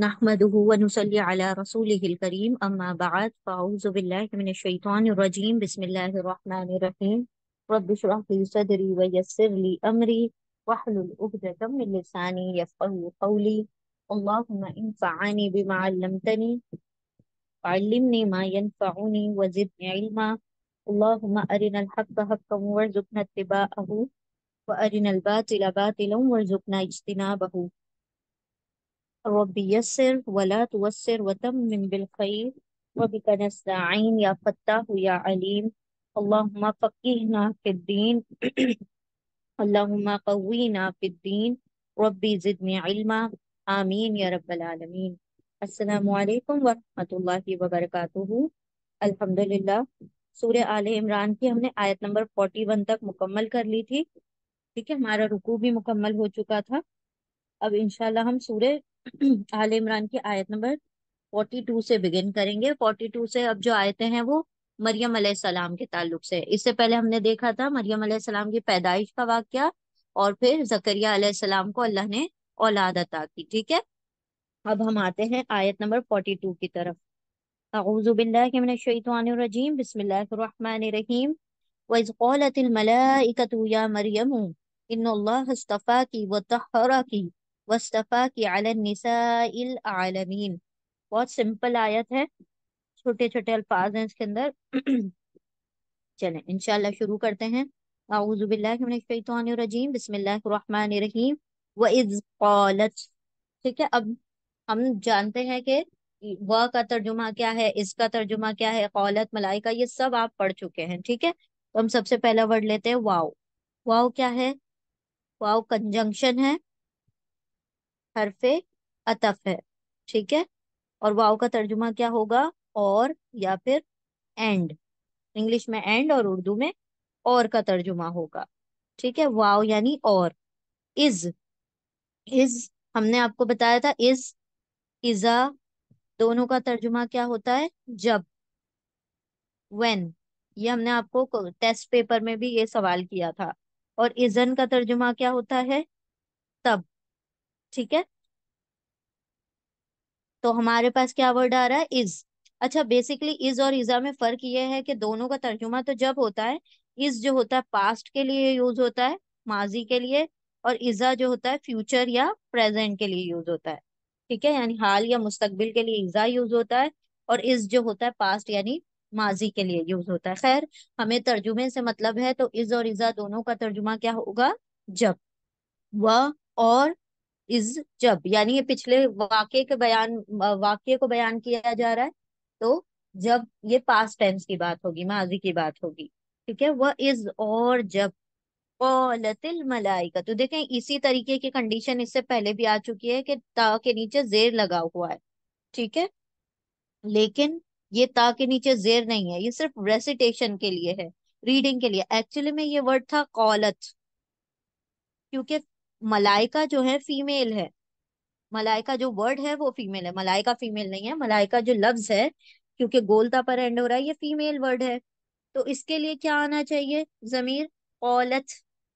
نحمده ونصلي على رسوله الكريم أما بعد فأعوذ بالله من الشيطان الرجيم بسم الله الرحمن الرحيم رب اشرح لي صدري ويسر لي أمري واحلل عقدة من لساني يفقه قولي اللهم انفعني بما علمتني وعلمني ما ينفعني وزدني علما اللهم أرنا الحق حقا وارزقنا اتباعه وأرنا الباطل باطلا وارزقنا اجتنابه रब यसर वला तुवसर वतम बिलखैर वबिक नस्ताइन या फत्ताह या अलीम सूर्य आल इमरान की हमने आयत नंबर फोर्टी वन तक मुकम्मल कर ली थी ठीक है हमारा रुकू भी मुकम्मल हो चुका था अब इंशाल्लाह हम सूर्य आल इमरान की आयत नंबर 42 से बिगिन करेंगे 42 से अब जो आयते हैं वो मरियम सलाम के ताल्लुक से इससे पहले हमने देखा था मरियम सलाम की पैदाइश का वाक्य और फिर जकरिया सलाम को अल्लाह ने औलाद अता की ठीक है अब हम आते हैं आयत नंबर 42 की तरफ अगूज़बिल्लाजीम बसमीम वज़क़ौलत मरियम इन की व की वस्तफ़ा की बहुत सिंपल आयत है छोटे छोटे अल्फाज हैं इसके अंदर चलें इनशाला शुरू करते हैं आउजुबिल्लाजीम बसमीम व इज़ ठीक है अब हम जानते हैं कि व का तर्जुमा क्या है इसका तर्जुमा क्या है कौलत मलाइका ये सब आप पढ़ चुके हैं ठीक है तो हम सबसे पहला वर्ड लेते हैं वाओ वाओ क्या है वाओ कंजंक्शन है हरफे अतफ है ठीक है और वाव का तर्जुमा क्या होगा और या फिर एंड इंग्लिश में एंड और उर्दू में और का तर्जुमा होगा ठीक है वाव यानी और इज इज हमने आपको बताया था इज इजा दोनों का तर्जुमा क्या होता है जब वेन ये हमने आपको टेस्ट पेपर में भी ये सवाल किया था और इजन का तर्जुमा क्या होता है तब ठीक है तो हमारे पास क्या वर्ड आ रहा है इज अच्छा बेसिकली इज और इजा में फर्क यह है कि दोनों का तर्जुमा तो जब होता है इज जो होता है पास्ट के लिए यूज होता है माजी के लिए और इजा जो होता है फ्यूचर या प्रेजेंट के लिए यूज होता है ठीक है यानी हाल या मुस्तकबिल के लिए इजा यूज होता है और इज जो होता है पास्ट यानी माजी के लिए यूज होता है खैर हमें तर्जुमे से मतलब है तो इज और इजा दोनों का तर्जुमा क्या होगा जब व और इज जब यानी ये पिछले वाक्य के बयान वाक्य को बयान किया जा रहा है तो जब ये पास टेंस की बात होगी माजी की बात होगी ठीक है वह इज और जब कौलतिल मलाइका तो देखें इसी तरीके की कंडीशन इससे पहले भी आ चुकी है कि ता के नीचे जेर लगा हुआ है ठीक है लेकिन ये ता के नीचे जेर नहीं है ये सिर्फ रेसिटेशन के लिए है रीडिंग के लिए एक्चुअली में ये वर्ड था कौलत क्योंकि मलाइका जो है फीमेल है मलाइका जो वर्ड है वो फीमेल है मलाइका फीमेल नहीं है मलाइका जो लफ्ज है क्योंकि गोलता पर एंड हो रहा है ये फीमेल वर्ड है तो इसके लिए क्या आना चाहिए जमीर औलत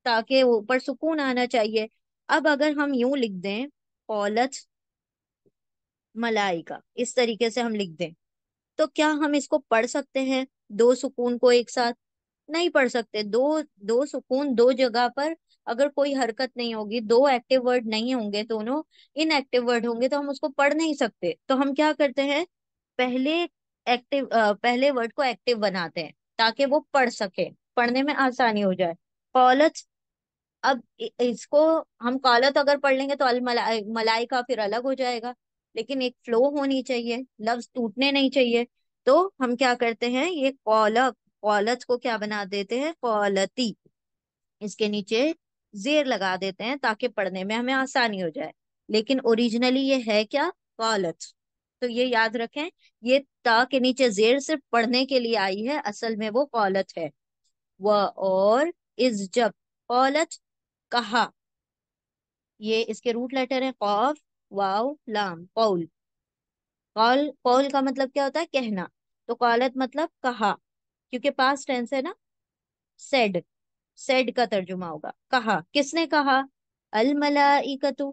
ताकि ऊपर सुकून आना चाहिए अब अगर हम यूं लिख दें औलत मलाइका इस तरीके से हम लिख दें तो क्या हम इसको पढ़ सकते हैं दो सुकून को एक साथ नहीं पढ़ सकते दो दो सुकून दो जगह पर अगर कोई हरकत नहीं होगी दो एक्टिव वर्ड नहीं होंगे दोनों इनएक्टिव वर्ड होंगे तो हम उसको पढ़ नहीं सकते तो हम क्या करते हैं पहले एक्टिव पहले वर्ड को एक्टिव बनाते हैं ताकि वो पढ़ सके पढ़ने में आसानी हो जाए कॉलत अब इसको हम कॉलत अगर पढ़ लेंगे तो अल मलाई मलाई का फिर अलग हो जाएगा लेकिन एक फ्लो होनी चाहिए लफ्ज टूटने नहीं चाहिए तो हम क्या करते हैं ये कॉलक कॉलत को क्या बना देते हैं कॉलती इसके नीचे जेर लगा देते हैं ताकि पढ़ने में हमें आसानी हो जाए लेकिन ओरिजिनली ये है क्या कॉलत तो ये याद रखें ये ता के नीचे जेर सिर्फ पढ़ने के लिए आई है असल में वो कौलत है व और इस जब कौलत कहा ये इसके रूट लेटर है कौफ वाव लाम कौल कौल कौल का मतलब क्या होता है कहना तो कौलत मतलब कहा क्योंकि पास्ट टेंस है ना सेड सेड का तर्जुमा होगा कहा किसने कहा अल मलाइकतु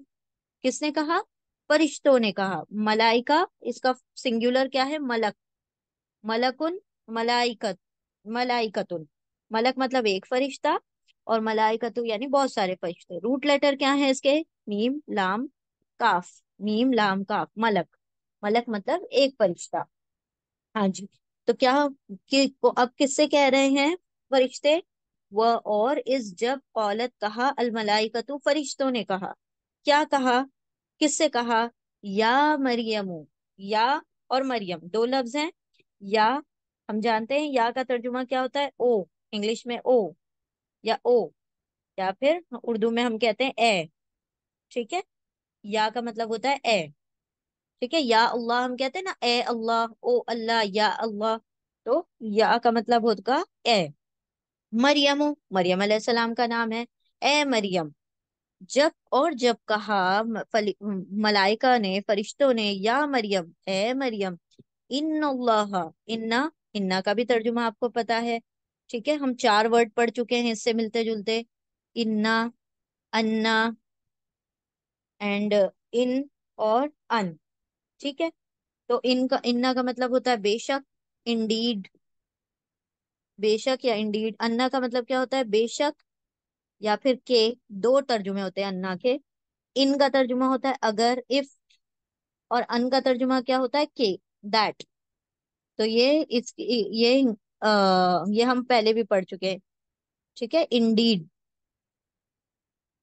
किसने कहा फरिश्तों ने कहा मलाइका इसका सिंगुलर क्या है मलक मलकुन मलाइकत मलाइकतुन मलक मतलब एक फरिश्ता और मलाइकतु यानी बहुत सारे फरिश्ते रूट लेटर क्या है इसके मीम लाम काफ मीम लाम काफ मलक मलक मतलब एक फरिश्ता हाँ जी तो क्या कि, अब किससे कह रहे हैं फरिश्ते व और इस जब कौलत कहा अलमलाइकतु फरिश्तों ने कहा क्या कहा किससे कहा या मरियमू या और मरियम दो लफ्ज हैं या हम जानते हैं या का तर्जुमा क्या होता है ओ इंग्लिश में ओ या ओ या फिर उर्दू में हम कहते हैं ए ठीक है या का मतलब होता है ए ठीक है या अल्लाह हम कहते हैं ना ए अल्लाह ओ अल्लाह या अल्लाह तो या का मतलब होगा ए मरियम मरियम सलाम का नाम है ए मरियम जब और जब कहा मलाइका ने फरिश्तों ने या मरियम ए मरियम इन इन्ना इन्ना का भी तर्जुमा आपको पता है ठीक है हम चार वर्ड पढ़ चुके हैं इससे मिलते जुलते इन्ना अन्ना एंड इन और अन ठीक है तो इनका इन्ना का मतलब होता है बेशक इंडीड बेशक या इंडीड अन्ना का मतलब क्या होता है बेशक या फिर के दो तर्जुमे होते हैं अन्ना के इन का तर्जुमा होता है अगर इफ और अन का तर्जुमा क्या होता है के दैट तो ये इस ये आ, ये हम पहले भी पढ़ चुके हैं ठीक है इंडीड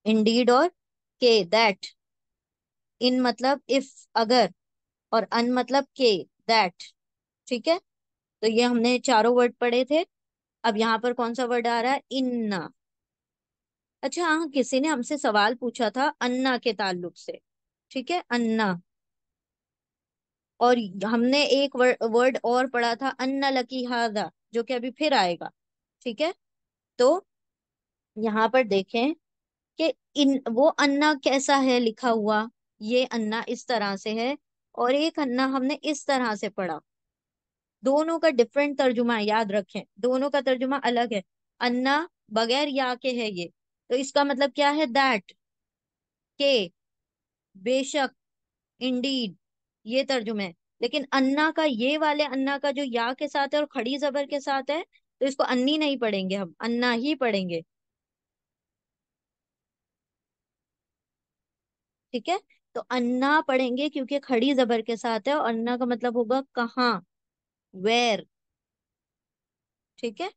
इंडीड और के दैट इन मतलब इफ अगर और अन मतलब के दैट ठीक है तो ये हमने चारों वर्ड पढ़े थे अब यहाँ पर कौन सा वर्ड आ रहा है इन्ना अच्छा हाँ किसी ने हमसे सवाल पूछा था अन्ना के ताल्लुक से ठीक है अन्ना और हमने एक वर्ड और पढ़ा था अन्ना लकी हादा जो कि अभी फिर आएगा ठीक है तो यहाँ पर देखें कि इन वो अन्ना कैसा है लिखा हुआ ये अन्ना इस तरह से है और एक अन्ना हमने इस तरह से पढ़ा दोनों का डिफरेंट तर्जुमा याद रखें दोनों का तर्जुमा अलग है अन्ना बगैर या के है ये तो इसका मतलब क्या है दैट के बेशक इंडीड ये तर्जुमे लेकिन अन्ना का ये वाले अन्ना का जो या के साथ है और खड़ी जबर के साथ है तो इसको अन्नी नहीं पढ़ेंगे हम अन्ना ही पढ़ेंगे ठीक है तो अन्ना पढ़ेंगे क्योंकि खड़ी जबर के साथ है और अन्ना का मतलब होगा कहाँ वेयर ठीक है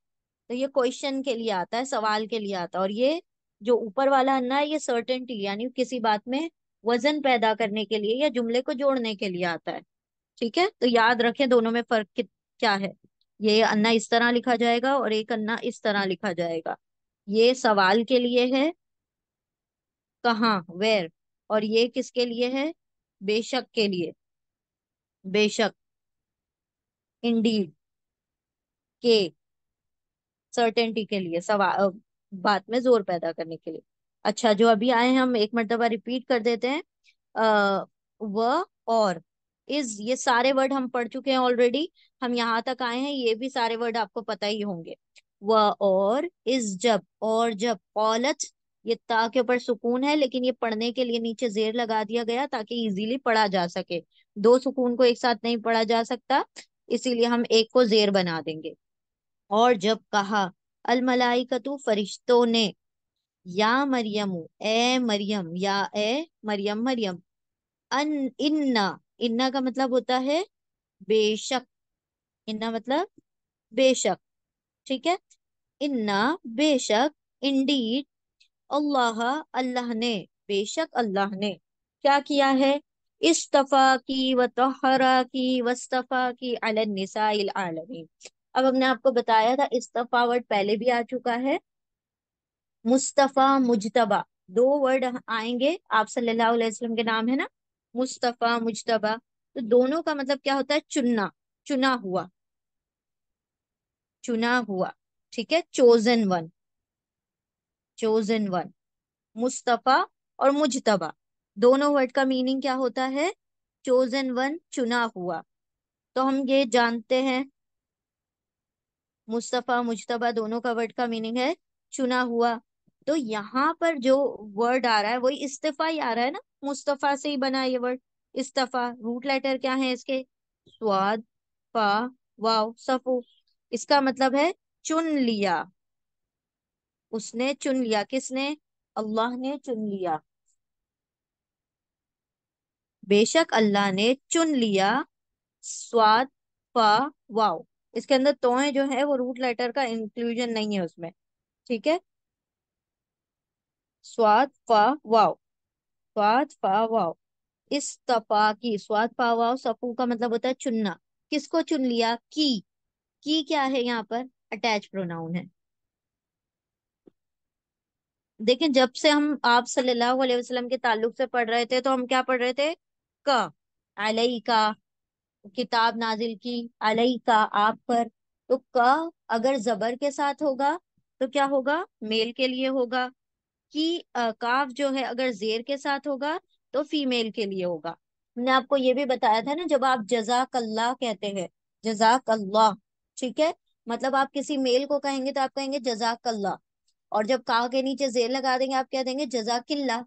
तो ये क्वेश्चन के लिए आता है सवाल के लिए आता है और ये जो ऊपर वाला अन्ना है ये सर्टेनिटी यानी किसी बात में वजन पैदा करने के लिए या जुमले को जोड़ने के लिए आता है ठीक है तो याद रखें दोनों में फर्क क्या है ये अन्ना इस तरह लिखा जाएगा और एक अन्ना इस तरह लिखा जाएगा ये सवाल के लिए है कहाँ वेर और ये किसके लिए है बेशक के लिए बेशक इंडीड के सर्टेनिटी के लिए सवाल बात में जोर पैदा करने के लिए अच्छा जो अभी आए हम एक मरतबा रिपीट कर देते हैं आ, व और इज ये सारे वर्ड हम पढ़ चुके हैं ऑलरेडी हम यहाँ तक आए हैं ये भी सारे वर्ड आपको पता ही होंगे व और इज जब और जब औलत ये ता के ऊपर सुकून है लेकिन ये पढ़ने के लिए नीचे जेर लगा दिया गया ताकि इजीली पढ़ा जा सके दो सुकून को एक साथ नहीं पढ़ा जा सकता इसीलिए हम एक को जेर बना देंगे और जब कहा कतु फरिश्तों ने या मरियम ए मरियम या ए मरियम मरियम अन इन्ना इन्ना का मतलब होता है बेशक इन्ना मतलब बेशक ठीक है इन्ना बेशक इंडीड अल्लाह अल्लाह ने बेशक अल्लाह ने क्या किया है इस्तफ़ा की व तोहरा की वस्तफ़ा की अलनिसाइल आलमी अब हमने आपको बताया था इस्तफ़ा वर्ड पहले भी आ चुका है मुस्तफ़ा मुजतबा दो वर्ड आएंगे आप सल्लल्लाहु अलैहि वसल्लम के नाम है ना मुस्तफ़ा मुजतबा तो दोनों का मतलब क्या होता है चुनना चुना हुआ चुना हुआ ठीक है चोजन वन चोजन वन मुस्तफ़ा और मुजतबा दोनों वर्ड का मीनिंग क्या होता है चोजन वन चुना हुआ तो हम ये जानते हैं मुस्तफ़ा मुशतबा दोनों का वर्ड का मीनिंग है चुना हुआ तो यहाँ पर जो वर्ड आ रहा है वही इस्तीफा ही आ रहा है ना मुस्तफ़ा से ही बना ये वर्ड इस्तीफा रूट लेटर क्या है इसके स्वाद फा वाव सफो इसका मतलब है चुन लिया उसने चुन लिया किसने अल्लाह ने चुन लिया बेशक अल्लाह ने चुन लिया स्वाद फा वाओ इसके अंदर तो है जो है वो रूट लेटर का इंक्लूजन नहीं है उसमें ठीक है स्वाद फा वाओ स्वाद फा वाओ इस तपा की स्वाद फा वाओ सपू का मतलब होता है चुनना किसको चुन लिया की की क्या है यहाँ पर अटैच प्रोनाउन है देखिए जब से हम आप सल्लल्लाहु अलैहि वसल्लम के ताल्लुक से पढ़ रहे थे तो हम क्या पढ़ रहे थे का अलई का किताब नाजिल की अलई का आप पर तो क अगर जबर के साथ होगा तो क्या होगा मेल के लिए होगा कि काफ जो है अगर जेर के साथ होगा तो फीमेल के लिए होगा हमने आपको ये भी बताया था ना जब आप जजाक अल्लाह कहते हैं जजाक अल्लाह ठीक है मतलब आप किसी मेल को कहेंगे तो आप कहेंगे जजाक अल्लाह और जब का के नीचे जेर लगा देंगे आप क्या देंगे जजाकिल्ला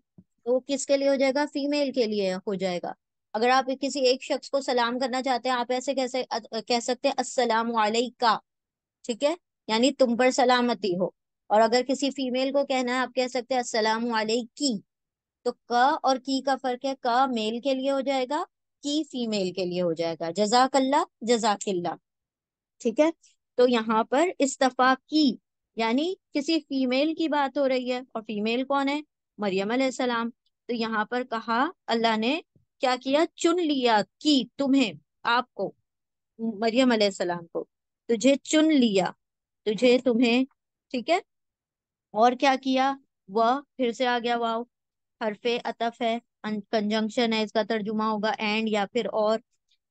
तो किसके लिए हो जाएगा फीमेल के लिए हो जाएगा अगर आप किसी एक शख्स को सलाम करना चाहते हैं आप ऐसे कैसे कह सकते हैं अस्सलाम वालेका ठीक है यानी तुम पर सलामती हो और अगर किसी फीमेल को कहना है आप कह सकते हैं अस्सलाम वालेकी तो क और की का फर्क है क मेल के लिए हो जाएगा की फीमेल के लिए हो जाएगा जजाकल्ला जजाकिल्ला ठीक है तो यहाँ पर इस्तफा की यानी किसी फीमेल की बात हो रही है और फीमेल कौन है मरियम सलाम तो यहाँ पर कहा अल्लाह ने क्या किया चुन लिया कि तुम्हें आपको मरियम सलाम को तुझे चुन लिया तुझे तुम्हें ठीक है और क्या किया वह फिर से आ गया वाव हरफे अतफ है कंजंक्शन अं, है इसका तर्जुमा होगा एंड या फिर और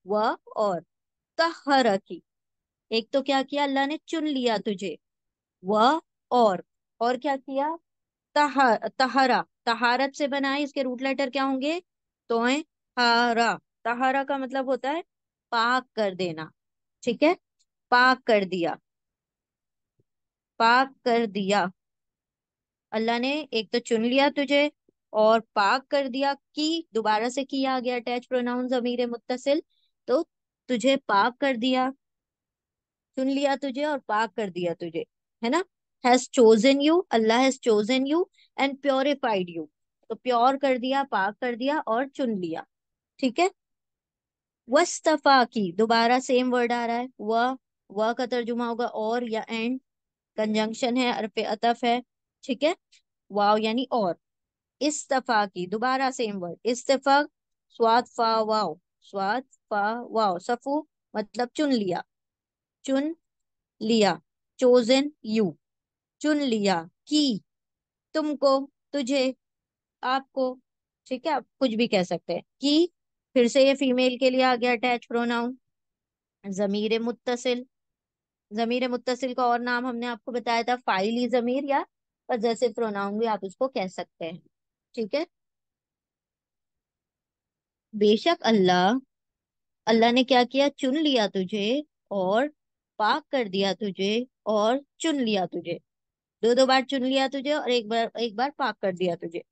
वह और कहर की एक तो क्या किया अल्लाह ने चुन लिया तुझे वह और और क्या किया तहर तहरा तहारत से बनाए इसके रूट लेटर क्या होंगे तो तहारा तहारा का मतलब होता है पाक कर देना ठीक है पाक कर दिया पाक कर दिया अल्लाह ने एक तो चुन लिया तुझे और पाक कर दिया कि दोबारा से किया गया अटैच प्रोनाउन जमीर मुतसिल तो तुझे पाक कर दिया चुन लिया तुझे और पाक कर दिया तुझे है ना has chosen you Allah has chosen you and purified you तो प्योर कर दिया पाक कर दिया और चुन लिया ठीक है वस्तफा की दोबारा सेम वर्ड आ रहा है वह वह का तर्जुमा होगा और या एंड कंजंक्शन है अरफ अतफ है ठीक है वाव यानी और इस्तफा की दोबारा सेम वर्ड इस्तफा स्वाद फा वाव स्वाद फा वाव सफू मतलब चुन लिया चुन लिया चोजन यू चुन लिया की तुमको तुझे आपको ठीक है आप कुछ भी कह सकते हैं की फिर से ये फीमेल के लिए आ गया अटैच प्रोनाउन जमीर मुतसिल जमीर मुतसिल का और नाम हमने आपको बताया था फाइली जमीर या पर जैसे प्रोनाउन भी आप उसको कह सकते हैं ठीक है बेशक अल्लाह अल्लाह ने क्या किया चुन लिया तुझे और पाक कर दिया तुझे और चुन लिया तुझे दो दो बार चुन लिया तुझे और एक बार एक बार पाक कर दिया तुझे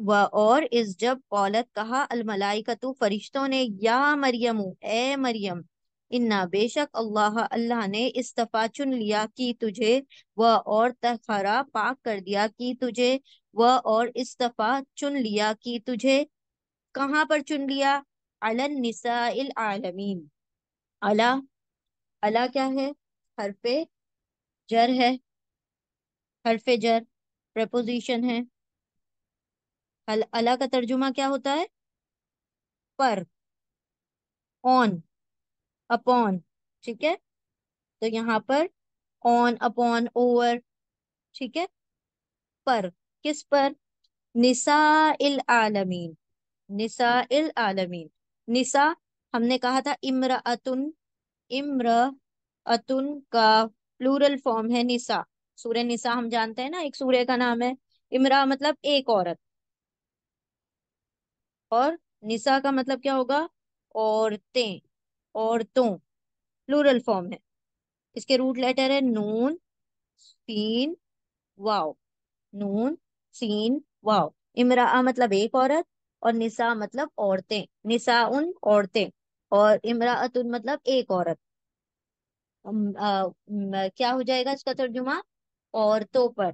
व और इस जब कौलत कहा अलमलाइकतु फरिश्तों ने या मरियम ए मरियम इन्ना बेशक अल्लाह अल्लाह ने इस्तफा चुन लिया कि तुझे व और तखरा पाक कर दिया कि तुझे व और इस्तफा चुन लिया कि तुझे कहाँ पर चुन लिया अलन निसाइल आलमीन अला अला क्या है हरफे जर है हरफे जर प्रपोजिशन है अल, अला का तर्जुमा क्या होता है पर ऑन अपॉन ठीक है तो यहाँ पर ऑन अपॉन ओवर ठीक है पर किस पर निसा इल आलमीन निसा इल आलमीन निसा हमने कहा था इम्र अतुन इम्र अतुन का प्लूरल फॉर्म है निसा सूर्य निसा हम जानते हैं ना एक सूर्य का नाम है इमरा मतलब एक औरत और निसा का मतलब क्या होगा औरतें औरतों प्लूरल फॉर्म है इसके रूट लेटर है नून सीन वाव नून सीन वाव इमरा मतलब एक औरत और निसा मतलब औरतें निशा उन औरतें और इमरातुन मतलब एक औरत आ, क्या हो जाएगा इसका तर्जुमा औरतों पर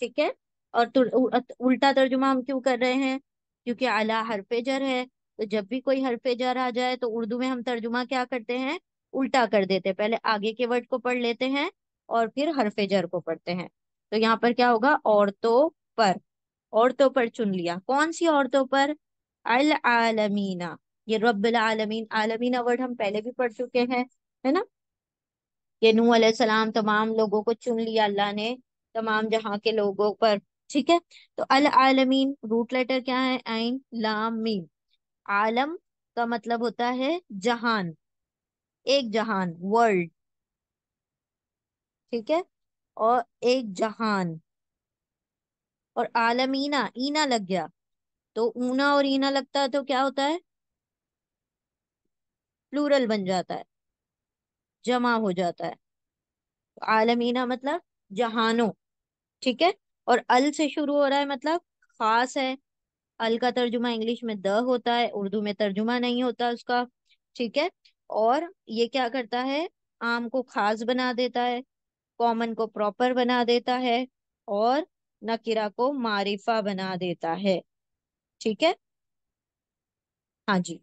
ठीक है और उल्टा तर्जुमा हम क्यों कर रहे हैं क्योंकि अला जर है तो जब भी कोई हरफे जर आ जाए तो उर्दू में हम तर्जुमा क्या करते हैं उल्टा कर देते हैं पहले आगे के वर्ड को पढ़ लेते हैं और फिर हरफे जर को पढ़ते हैं तो यहाँ पर क्या होगा औरतों पर औरतों पर चुन लिया कौन सी औरतों पर अल आलमीना ये रब्बल आलमीन आलमीना वर्ड हम पहले भी पढ़ चुके हैं है ना ये नू सलाम तमाम लोगों को चुन लिया अल्लाह ने तमाम जहाँ के लोगों पर ठीक है तो अल आलमीन रूट लेटर क्या है आइन लाम मीम आलम का मतलब होता है जहान एक जहान वर्ल्ड ठीक है और एक जहान और आलमीना ईना लग गया तो ऊना और ईना लगता है तो क्या होता है प्लूरल बन जाता है जमा हो जाता है आलमीना मतलब जहानों ठीक है और अल से शुरू हो रहा है मतलब खास है अल का तर्जुमा इंग्लिश में द होता है उर्दू में तर्जुमा नहीं होता उसका ठीक है और ये क्या करता है आम को खास बना देता है कॉमन को प्रॉपर बना देता है और नकिरा को मारिफा बना देता है ठीक है हाँ जी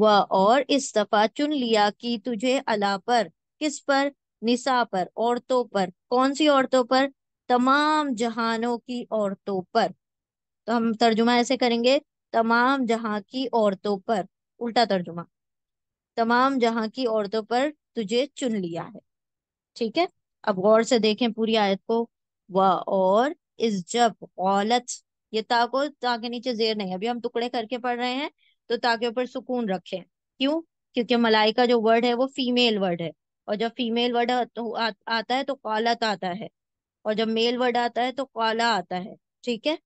वह और इस दफा चुन लिया कि तुझे अला पर किस पर निशा पर औरतों पर कौन सी औरतों पर तमाम जहानों की औरतों पर तो हम तर्जुमा ऐसे करेंगे तमाम जहां की औरतों पर उल्टा तर्जुमा तमाम जहां की औरतों पर तुझे चुन लिया है ठीक है अब गौर से देखें पूरी आयत को व और इस जब औलत ये ता को ता के नीचे जेर नहीं अभी हम टुकड़े करके पढ़ रहे हैं तो ता के ऊपर सुकून रखें क्यों क्योंकि मलाई का जो वर्ड है वो फीमेल वर्ड है और जब फीमेल वर्ड आ, तो आ, आता है तो कौलत आता है और जब मेल वर्ड आता है तो कॉला आता है ठीक है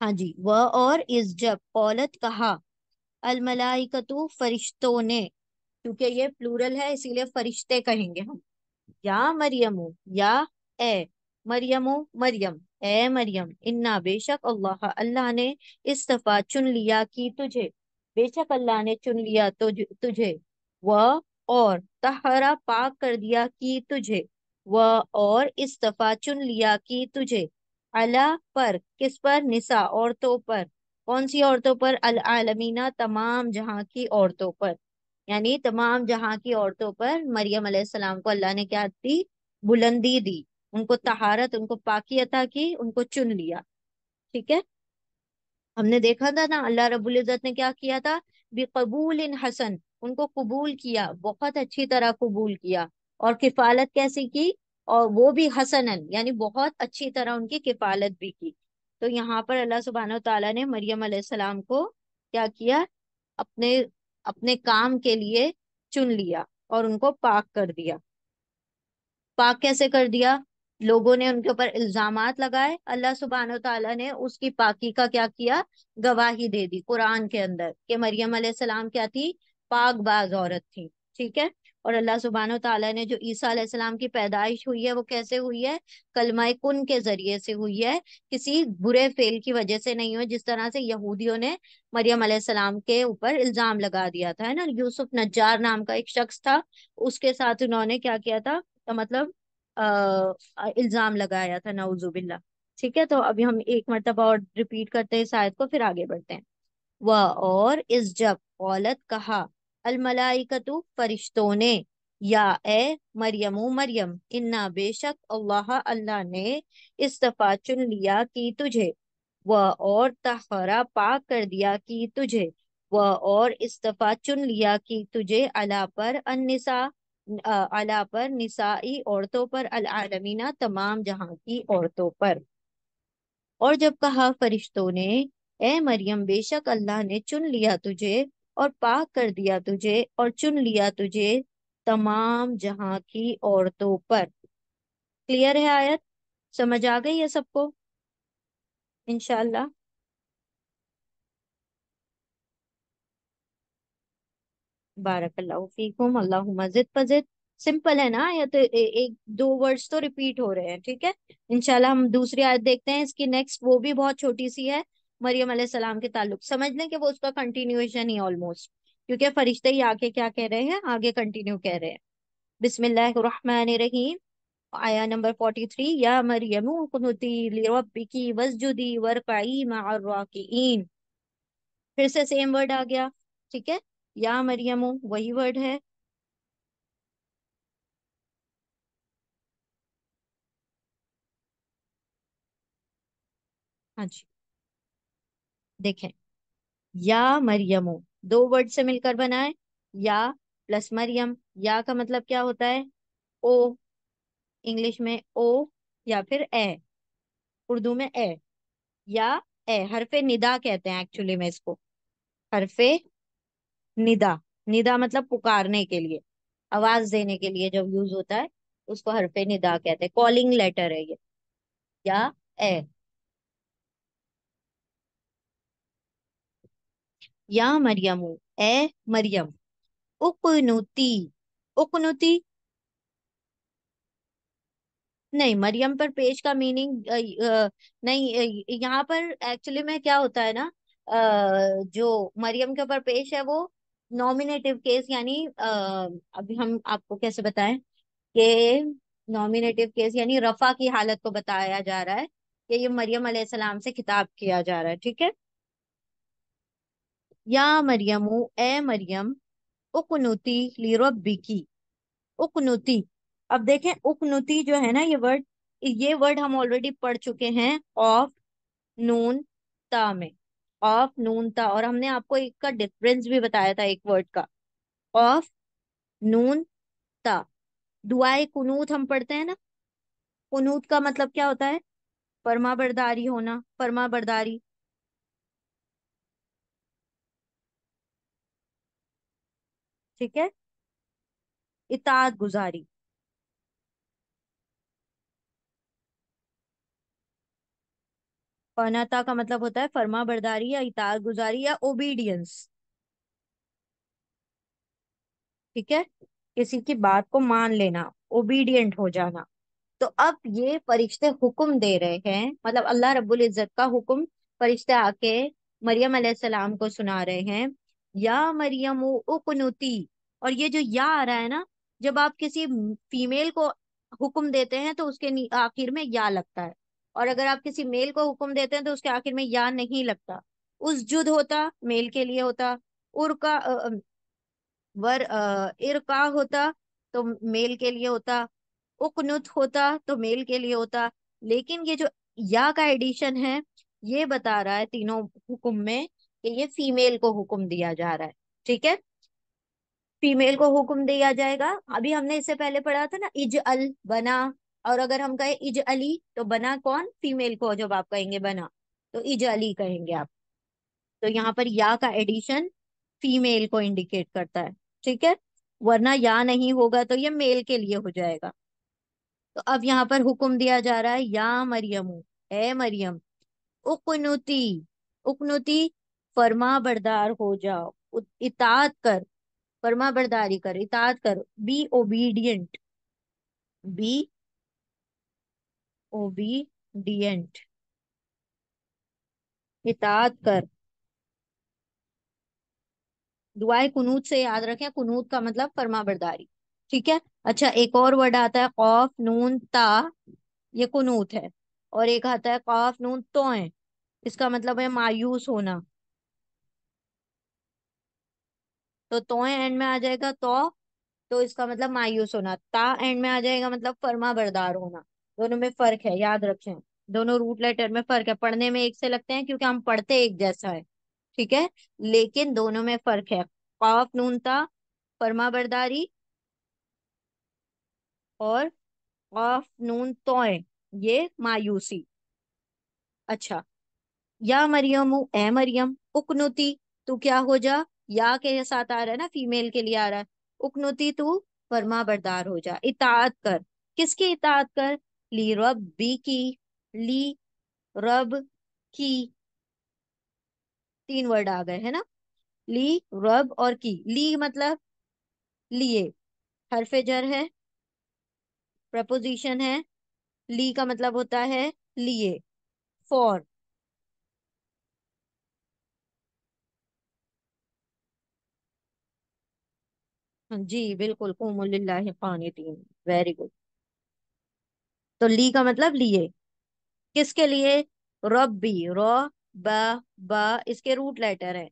हाँ जी व और इस जब कौलत कहा अलमलाइकतु फरिश्तों ने क्योंकि ये प्लूरल है इसीलिए फरिश्ते कहेंगे हम या मरियमो या ए मरियमो मरियम ए मरियम इन्ना बेशक अल्लाह अल्लाह ने इस दफा चुन लिया कि तुझे बेशक अल्लाह ने चुन लिया तुझे तुझे वह और तहरा पाक कर दिया कि तुझे व और इस दफा चुन लिया कि तुझे अला पर किस पर निसा औरतों पर कौन सी औरतों पर अल आलमीना तमाम जहाँ की औरतों पर यानी तमाम जहाँ की औरतों पर मरियम अलैहिस्सलाम को अल्लाह ने क्या दी बुलंदी दी उनको तहारत उनको पाकिता की उनको चुन लिया ठीक है हमने देखा था ना अल्लाह रब्बुल इज़्ज़त ने क्या किया था बेकबूल इन हसन उनको कबूल किया बहुत अच्छी तरह कबूल किया और किफालत कैसे की और वो भी हसनन यानी बहुत अच्छी तरह उनकी किफालत भी की तो यहाँ पर अल्लाह सुबहान तला ने मरियम सलाम को क्या किया अपने अपने काम के लिए चुन लिया और उनको पाक कर दिया पाक कैसे कर दिया लोगों ने उनके ऊपर इल्जाम लगाए अल्लाह सुबहान तला ने उसकी पाकी का क्या किया गवाही दे दी कुरान के अंदर कि मरियम सलाम क्या थी पाक बाज औरत थी ठीक है और अल्लाह सुबहान तला ने जो ईसा की पैदाइश हुई है वो कैसे हुई है कलमाए कुन के जरिए से हुई है किसी बुरे फेल की वजह से नहीं हुई जिस तरह से यहूदियों ने मरियम सलाम के ऊपर इल्जाम लगा दिया था है ना यूसुफ नज्जार नाम का एक शख्स था उसके साथ उन्होंने क्या किया था तो मतलब अः इल्जाम लगाया था नवजुबिल्ला ठीक है तो अभी हम एक मरतबा और रिपीट करते हैं शायद को फिर आगे बढ़ते हैं वह और इस जब औलत कहा अलमलाइकतु फरिश्तों ने या ए मरियम मरियम इन्ना बेशक अल्लाह अल्लाह ने दफा चुन लिया कि तुझे वह और तहरा पाक कर दिया कि तुझे वह और दफा चुन लिया कि तुझे अला पर अनिसा अला पर निसाई औरतों पर अलमीना तमाम जहां की औरतों पर और जब कहा फरिश्तों ने ए मरियम बेशक अल्लाह ने चुन लिया तुझे और पाक कर दिया तुझे और चुन लिया तुझे तमाम जहां की औरतों पर क्लियर है आयत समझ आ गई है सबको इनशाला बारकल्ला फीकुम अल्लाह मजिद पजिद सिंपल है ना या तो ए, एक दो वर्ड्स तो रिपीट हो रहे हैं ठीक है इनशाला हम दूसरी आयत देखते हैं इसकी नेक्स्ट वो भी बहुत छोटी सी है मरियम सलाम के ताल्लुक समझ लें कि वो उसका कंटिन्यूएशन ही ऑलमोस्ट क्योंकि फरिश्ते ही आके क्या कह रहे हैं आगे कंटिन्यू कह रहे हैं बिस्मिल्लाहिर्रहमानिर्रहीम आया नंबर फोर्टी थ्री या मरियम की फिर से सेम वर्ड आ गया ठीक है या मरियम वही वर्ड है हाँ जी देखें या मरियमो दो वर्ड से मिलकर बना है या प्लस मरियम या का मतलब क्या होता है ओ इंग्लिश में ओ या फिर ए उर्दू में ए या ए हरफे निदा कहते हैं एक्चुअली में इसको हरफे निदा निदा मतलब पुकारने के लिए आवाज देने के लिए जब यूज होता है उसको हरफे निदा कहते हैं कॉलिंग लेटर है ये या ए या मरियम ए मरियम उपनुती उपनुती नहीं मरियम पर पेज का मीनिंग नहीं यहाँ पर एक्चुअली में क्या होता है ना जो मरियम के ऊपर पेश है वो नॉमिनेटिव केस यानी अभी हम आपको कैसे बताएं कि नॉमिनेटिव केस यानी रफा की हालत को बताया जा रहा है कि ये मरियम अलैहिस्सलाम से खिताब किया जा रहा है ठीक है या मरियम ए मरियम उकनुती की उकनुती अब देखें उकनुती जो है ना ये वर्ड ये वर्ड हम ऑलरेडी पढ़ चुके हैं ऑफ नून ता में ऑफ नून ता और हमने आपको एक का डिफरेंस भी बताया था एक वर्ड का ऑफ नून ता दुआए कुनूत हम पढ़ते हैं ना कुनूत का मतलब क्या होता है परमा बरदारी होना परमा बरदारी ठीक है इताद गुजारी पनाता का मतलब होता है फर्मा बरदारी या इताद गुजारी या ओबीडियंस ठीक है किसी की बात को मान लेना ओबीडियंट हो जाना तो अब ये फरिश्ते हुक्म दे रहे हैं मतलब अल्लाह रब्बुल इज़्ज़त का हुक्म फरिश्ते आके मरियम सलाम को सुना रहे हैं या मरियम उकनुती और ये जो या आ रहा है ना जब आप किसी फीमेल को हुक्म देते हैं तो उसके आखिर में या लगता है और अगर आप किसी मेल को हुक्म देते हैं तो उसके आखिर में या नहीं लगता उस जुद होता मेल के लिए होता उर का वर इर का होता तो मेल के लिए होता उकनुत होता तो मेल के लिए होता लेकिन ये जो या का एडिशन है ये बता रहा है तीनों हुक्म में कि ये फीमेल को हुक्म दिया जा रहा है ठीक है फीमेल को हुक्म दिया जाएगा अभी हमने इससे पहले पढ़ा था ना इज अल बना और अगर हम कहें इज अली तो बना कौन फीमेल को जब आप कहेंगे बना तो इज अली कहेंगे आप तो यहाँ पर या का एडिशन फीमेल को इंडिकेट करता है ठीक है वरना या नहीं होगा तो ये मेल के लिए हो जाएगा तो अब यहाँ पर हुक्म दिया जा रहा है या मरियम ए मरियम उकनुती उकनुती फरमा बरदार हो जाओ इतात कर फरमा बरदारी कर इतात कर बी ओबीडियंट बी ओबीडियंट इतात कर दुआए कुनूत से याद रखें कुनूत का मतलब फरमा बरदारी ठीक है अच्छा एक और वर्ड आता है कौफ नून ता ये कुनूत है और एक आता है खौफ नून तोए इसका मतलब है मायूस होना तो तो एंड में आ जाएगा तो तो इसका मतलब मायूस होना ता एंड में आ जाएगा मतलब फर्मा बरदार होना दोनों में फर्क है याद रखें दोनों रूट लेटर में फर्क है पढ़ने में एक से लगते हैं क्योंकि हम पढ़ते एक जैसा है ठीक है लेकिन दोनों में फर्क है पाव नूनता फर्मा बरदारी और ऑफ नून तो ये मायूसी अच्छा या मरियम ए मरियम उकनुती तू क्या हो जा या के साथ आ रहा है ना फीमेल के लिए आ रहा है उकनुती तू फर्मा बरदार हो जा इतात कर किसकी इतात कर ली रब बी की ली रब की तीन वर्ड आ गए है ना ली रब और की ली मतलब लिए हरफे जर है प्रपोजिशन है ली का मतलब होता है लिए फॉर हाँ जी बिल्कुल कोमुलिल्लाहि कानितीन वेरी गुड तो ली का मतलब लिए किसके लिए रबी रो बा बा इसके रूट लेटर है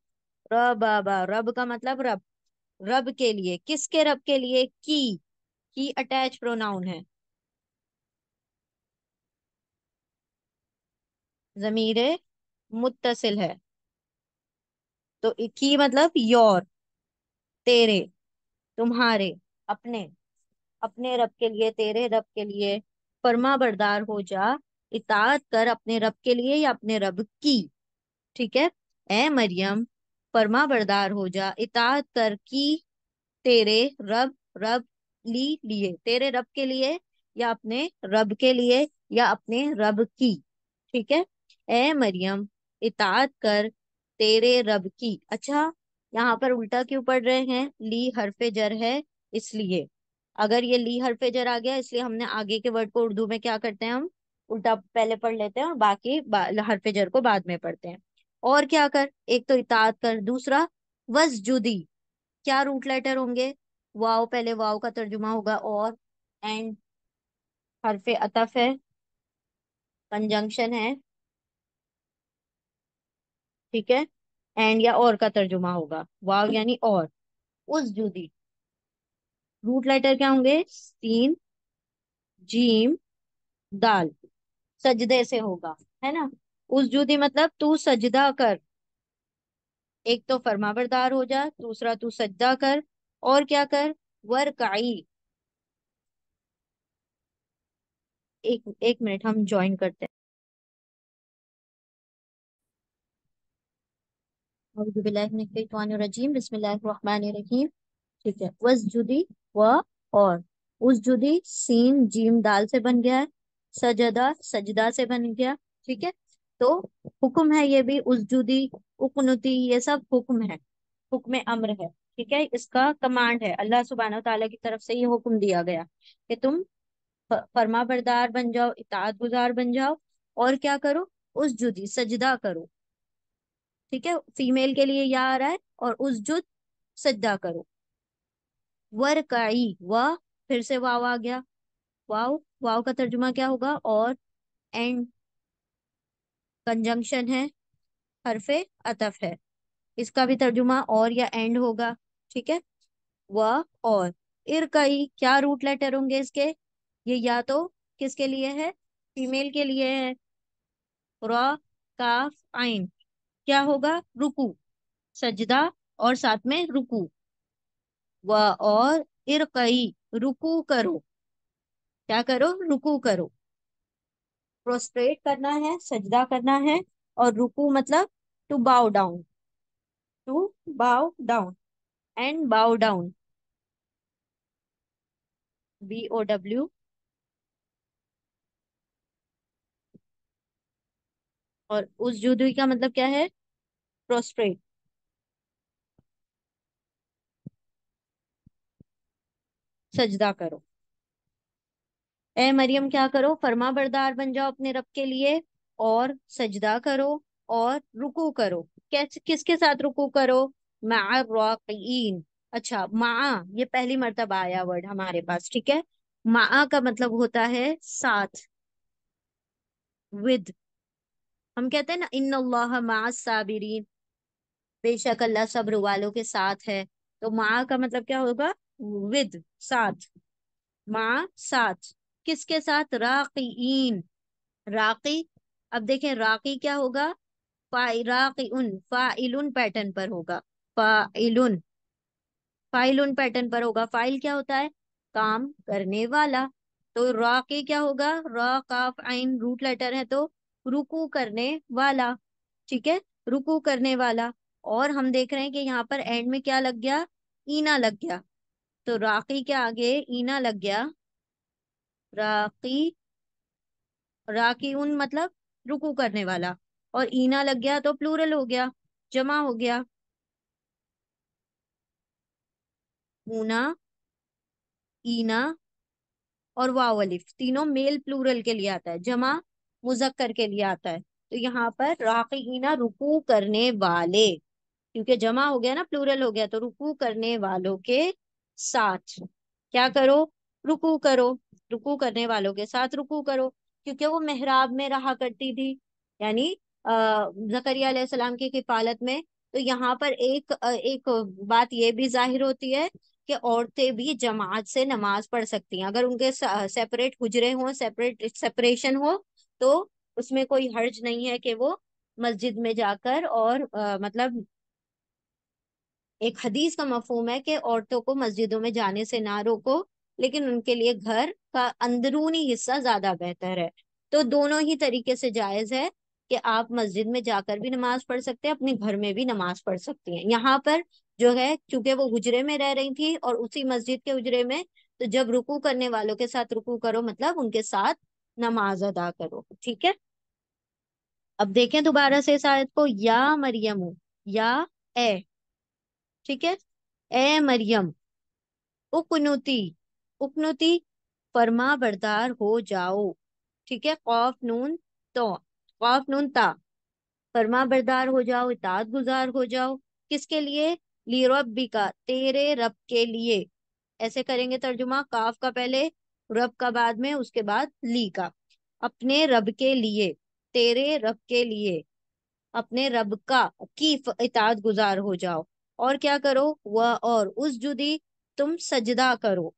र बा बा रब का मतलब रब रब के लिए किसके रब के लिए की की अटैच प्रोनाउन है जमीरे मुत्तसिल है तो की मतलब योर तेरे तुम्हारे अपने अपने रब के लिए तेरे रब के लिए फर्मा बरदार हो जा इतात कर अपने रब के लिए या अपने रब की ठीक है ए मरियम फर्मा बरदार हो जा इतात कर की तेरे रब रब ली लिए तेरे रब के लिए या अपने रब के लिए या अपने रब की ठीक है ए मरियम इतात कर तेरे रब की अच्छा यहाँ पर उल्टा क्यों पढ़ रहे हैं ली हरफे जर है इसलिए अगर ये ली हरफे जर आ गया इसलिए हमने आगे के वर्ड को उर्दू में क्या करते हैं हम उल्टा पहले पढ़ लेते हैं और बाकी हरफे जर को बाद में पढ़ते हैं और क्या कर एक तो इतात कर दूसरा वस जुदी क्या रूट लेटर होंगे वाओ पहले वाओ का तर्जुमा होगा और एंड हरफे अतफ है कंजंक्शन है ठीक है एंड या और का तर्जुमा होगा वाव यानी और उस जुदी रूट लेटर क्या होंगे सीन जीम दाल सजदे से होगा है ना उस जुदी मतलब तू सजदा कर एक तो फरमाबरदार हो जा दूसरा तू सजदा कर और क्या कर वरकाई एक एक मिनट हम ज्वाइन करते हैं रजीम ठीक है व और उस सीन जीम दाल से बन गया सजदा सजदा से बन गया ठीक है तो हुक्म है ये भी उस जुदी उकनुती ये सब हुक्म है हुक्म अम्र है ठीक है इसका कमांड है अल्लाह सुबहाना तला की तरफ से ये हुक्म दिया गया कि तुम फर्मा बरदार बन जाओ इतात गुजार बन जाओ और क्या करो उस जुदी सजदा करो ठीक है फीमेल के लिए या आ रहा है और उस जुद सज्जा करो वर काई व फिर से वाव आ गया वाव वाव का तर्जुमा क्या होगा और एंड कंजंक्शन है हरफे अतफ है इसका भी तर्जुमा और या एंड होगा ठीक है व और इर काई क्या रूट लेटर होंगे इसके ये या तो किसके लिए है फीमेल के लिए है रा काफ आइन क्या होगा रुकू सजदा और साथ में रुकू व और इरकई रुकू करो क्या करो रुकू करो प्रोस्ट्रेट करना है सजदा करना है और रुकू मतलब to bow down to bow down and bow down B O W और उस जुद का मतलब क्या है प्रोस्ट्रेट सजदा करो ए मरियम क्या करो फर्मा बरदार बन जाओ अपने रब के लिए और सजदा करो और रुकू करो कैसे किसके साथ रुकू करो मीन अच्छा मा ये पहली मरतबा आया वर्ड हमारे पास ठीक है मा का मतलब होता है साथ विद हम कहते हैं ना इन अल्लाह माबिरीन बेशक अल्लाह सब्र वालों के साथ है तो माँ का मतलब क्या होगा विद साथ माँ साथ किसके साथ राकीन राकी अब देखें राकी क्या होगा फाइराकीन फाइलुन पैटर्न पर होगा फाइलुन फाइलुन पैटर्न पर होगा फाइल क्या होता है काम करने वाला तो रा क्या होगा रा काफ आइन रूट लेटर है तो रुकू करने वाला ठीक है रुकू करने वाला और हम देख रहे हैं कि यहाँ पर एंड में क्या लग गया ईना लग गया तो राखी के आगे ईना लग गया राखी राखी उन मतलब रुकू करने वाला और ईना लग गया तो प्लूरल हो गया जमा हो गया ऊना ईना और अलिफ तीनों मेल प्लूरल के लिए आता है जमा मुजक्कर के लिए आता है तो यहाँ पर राकीना रुकू करने वाले क्योंकि जमा हो गया ना प्लूरल हो गया तो रुकू करने वालों के साथ क्या करो रुकू करो रुकू करने वालों के साथ रुकू करो क्योंकि वो मेहराब में रहा करती थी यानी जकरिया सलाम की किफालत में तो यहाँ पर एक एक बात ये भी जाहिर होती है कि औरतें भी जमात से नमाज पढ़ सकती हैं अगर उनके सेपरेट हुजरे हों सेपरेट सेपरेशन हो तो उसमें कोई हर्ज नहीं है कि वो मस्जिद में जाकर और आ, मतलब एक हदीस का मफहम है कि औरतों को मस्जिदों में जाने से ना रोको लेकिन उनके लिए घर का अंदरूनी हिस्सा ज्यादा बेहतर है तो दोनों ही तरीके से जायज है कि आप मस्जिद में जाकर भी नमाज पढ़ सकते हैं अपने घर में भी नमाज पढ़ सकती हैं यहाँ पर जो है चूंकि वो हुजरे में रह रही थी और उसी मस्जिद के हुजरे में तो जब रुकू करने वालों के साथ रुकू करो मतलब उनके साथ नमाज अदा करो ठीक है अब देखें दोबारा से इस आयत को या मरियम या ए ठीक है ए मरियम उकनुती उकनुती फरमा बरदार हो जाओ ठीक है कौफ नून तो कौफ नून ता फरमा बरदार हो जाओ इताद गुजार हो जाओ किसके लिए ली रब का तेरे रब के लिए ऐसे करेंगे तर्जुमा काफ का पहले रब का बाद में उसके बाद ली का अपने रब के लिए तेरे रब के लिए अपने रब का की इताद गुजार हो जाओ और क्या करो वह और उस जुदी तुम सजदा करो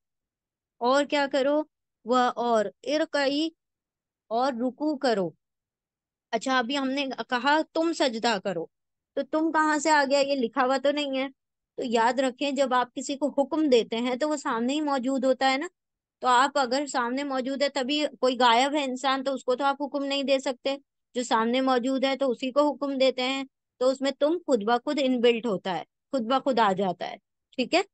और क्या करो वह और इरकई और रुकू करो अच्छा अभी हमने कहा तुम सजदा करो तो तुम कहाँ से आ गया ये लिखा हुआ तो नहीं है तो याद रखें जब आप किसी को हुक्म देते हैं तो वो सामने ही मौजूद होता है ना तो आप अगर सामने मौजूद है तभी कोई गायब है इंसान तो उसको तो आप हुक्म नहीं दे सकते जो सामने मौजूद है तो उसी को हुक्म देते हैं तो उसमें तुम खुद ब खुद इनबिल्ट होता है खुद ब खुद आ जाता है ठीक है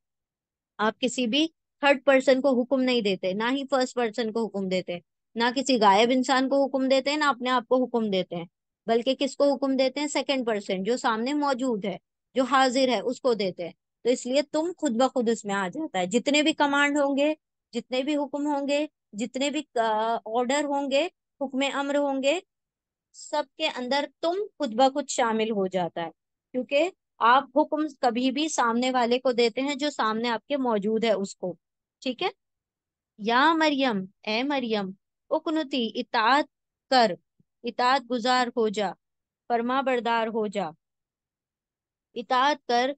आप किसी भी थर्ड पर्सन को हुक्म नहीं देते ना ही फर्स्ट पर्सन को हुक्म देते ना किसी गायब इंसान को हुक्म देते हैं ना अपने आप को हुक्म देते हैं बल्कि किसको हुक्म देते हैं सेकंड पर्सन जो सामने मौजूद है जो हाजिर है उसको देते हैं तो इसलिए तुम खुद ब खुद उसमें आ जाता है जितने भी कमांड होंगे जितने भी हुक्म होंगे जितने भी ऑर्डर होंगे हुक्म अम्र होंगे सबके अंदर तुम खुद ब खुद शामिल हो जाता है क्योंकि आप हुक्म कभी भी सामने वाले को देते हैं जो सामने आपके मौजूद है उसको ठीक है या मरियम ए मरियम उकनुती इतात कर इतात गुजार हो जा फरमा बरदार हो जा इतात कर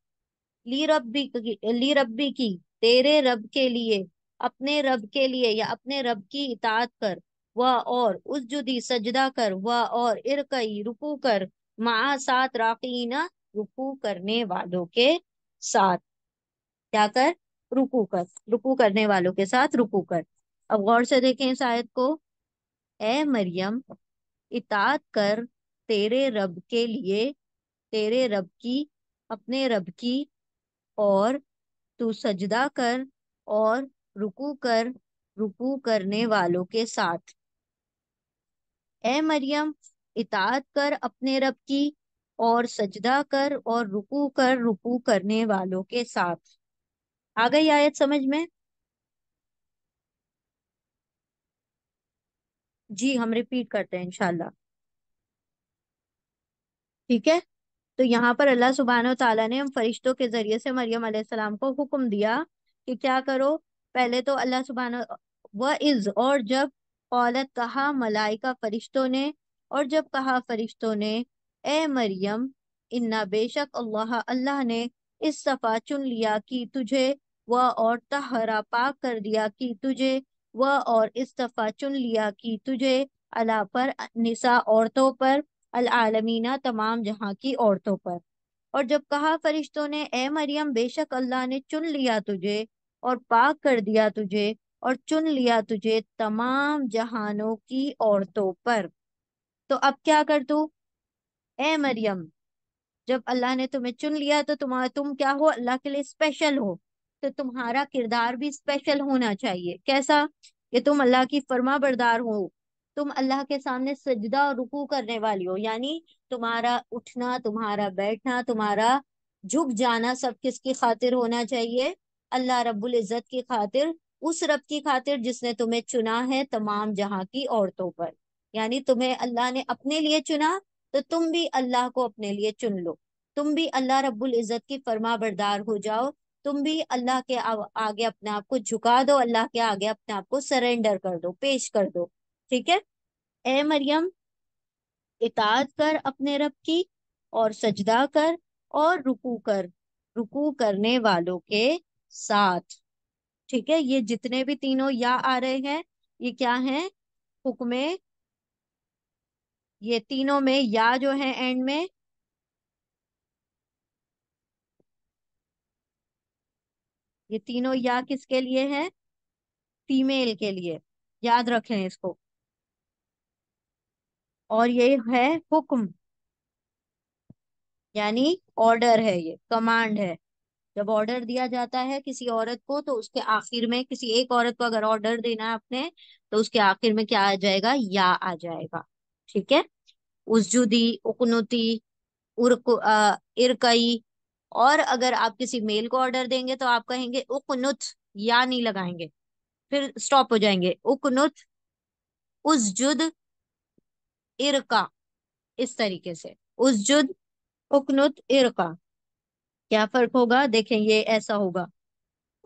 ली रब्बी ली रब्बी की तेरे रब के लिए अपने रब के लिए या अपने रब की इतात कर वह और उस जुदी सजदा कर वह और इरकई रुकू कर माँ सात राकीना रुकू करने वालों के साथ क्या कर रुकू कर रुकू करने वालों के साथ रुकू कर अब गौर से देखें शायद को ए मरियम इतात कर तेरे रब के लिए तेरे रब की अपने रब की और तू सजदा कर और रुकू कर रुकू करने वालों के साथ ए मरियम इतात कर अपने रब की और सजदा कर और रुकू कर रुकू करने वालों के साथ आ गई आयत समझ में जी हम रिपीट करते हैं इंशाल्लाह ठीक है तो यहाँ पर अल्लाह सुबहान तला ने हम फरिश्तों के जरिए से मरियम सलाम को हुक्म दिया कि क्या करो पहले तो अल्लाह सुबहान व इज और जब औलत कहा मलाइका फरिश्तों ने और जब कहा फरिश्तों ने ए मरियम इन्ना बेशक अल्लाह अल्लाह ने इस सफ़ा चुन लिया कि तुझे व और तहरा पाक कर दिया कि तुझे व और इस सफ़ा चुन लिया कि तुझे अला पर निसा औरतों पर आलमीना तमाम जहां की औरतों पर और जब कहा फरिश्तों ने ए मरियम बेशक अल्लाह ने चुन लिया तुझे और पाक कर दिया तुझे और चुन लिया तुझे तमाम जहानों की औरतों पर तो अब क्या कर तू ए मरियम जब अल्लाह ने तुम्हें चुन लिया तो तुम्हारा तुम क्या हो अल्लाह के लिए स्पेशल हो तो तुम्हारा किरदार भी स्पेशल होना चाहिए कैसा कि तुम अल्लाह की फर्मा बरदार हो तुम अल्लाह के सामने सजदा और रुकू करने वाली हो यानी तुम्हारा उठना तुम्हारा बैठना तुम्हारा झुक जाना सब किसकी खातिर होना चाहिए अल्लाह रब्बुल इज़्ज़त की खातिर उस रब की खातिर जिसने तुम्हें चुना है तमाम जहाँ की औरतों पर यानी तुम्हें अल्लाह ने अपने लिए चुना तो तुम भी अल्लाह को अपने लिए चुन लो तुम भी अल्लाह रब्बुल इज़्ज़त की फरमा बरदार हो जाओ तुम भी अल्लाह के आगे अपने आप को झुका दो अल्लाह के आगे अपने आप को सरेंडर कर दो पेश कर दो ठीक है ए मरियम इताद कर अपने रब की और सजदा कर और रुकू कर रुकू करने वालों के सात ठीक है ये जितने भी तीनों या आ रहे हैं ये क्या है हुक्मे ये तीनों में या जो है एंड में ये तीनों या किसके लिए है फीमेल के लिए याद रखें इसको और ये है हुक्म यानी ऑर्डर है ये कमांड है जब ऑर्डर दिया जाता है किसी औरत को तो उसके आखिर में किसी एक औरत को अगर ऑर्डर देना है आपने तो उसके आखिर में क्या आ जाएगा या आ जाएगा ठीक है उजुदी उकनुती इरकई और अगर आप किसी मेल को ऑर्डर देंगे तो आप कहेंगे उकनुत या नहीं लगाएंगे फिर स्टॉप हो जाएंगे उकनुत उसजुद इरका इस तरीके से उसजुद उकनुत इरका क्या फर्क होगा देखें ये ऐसा होगा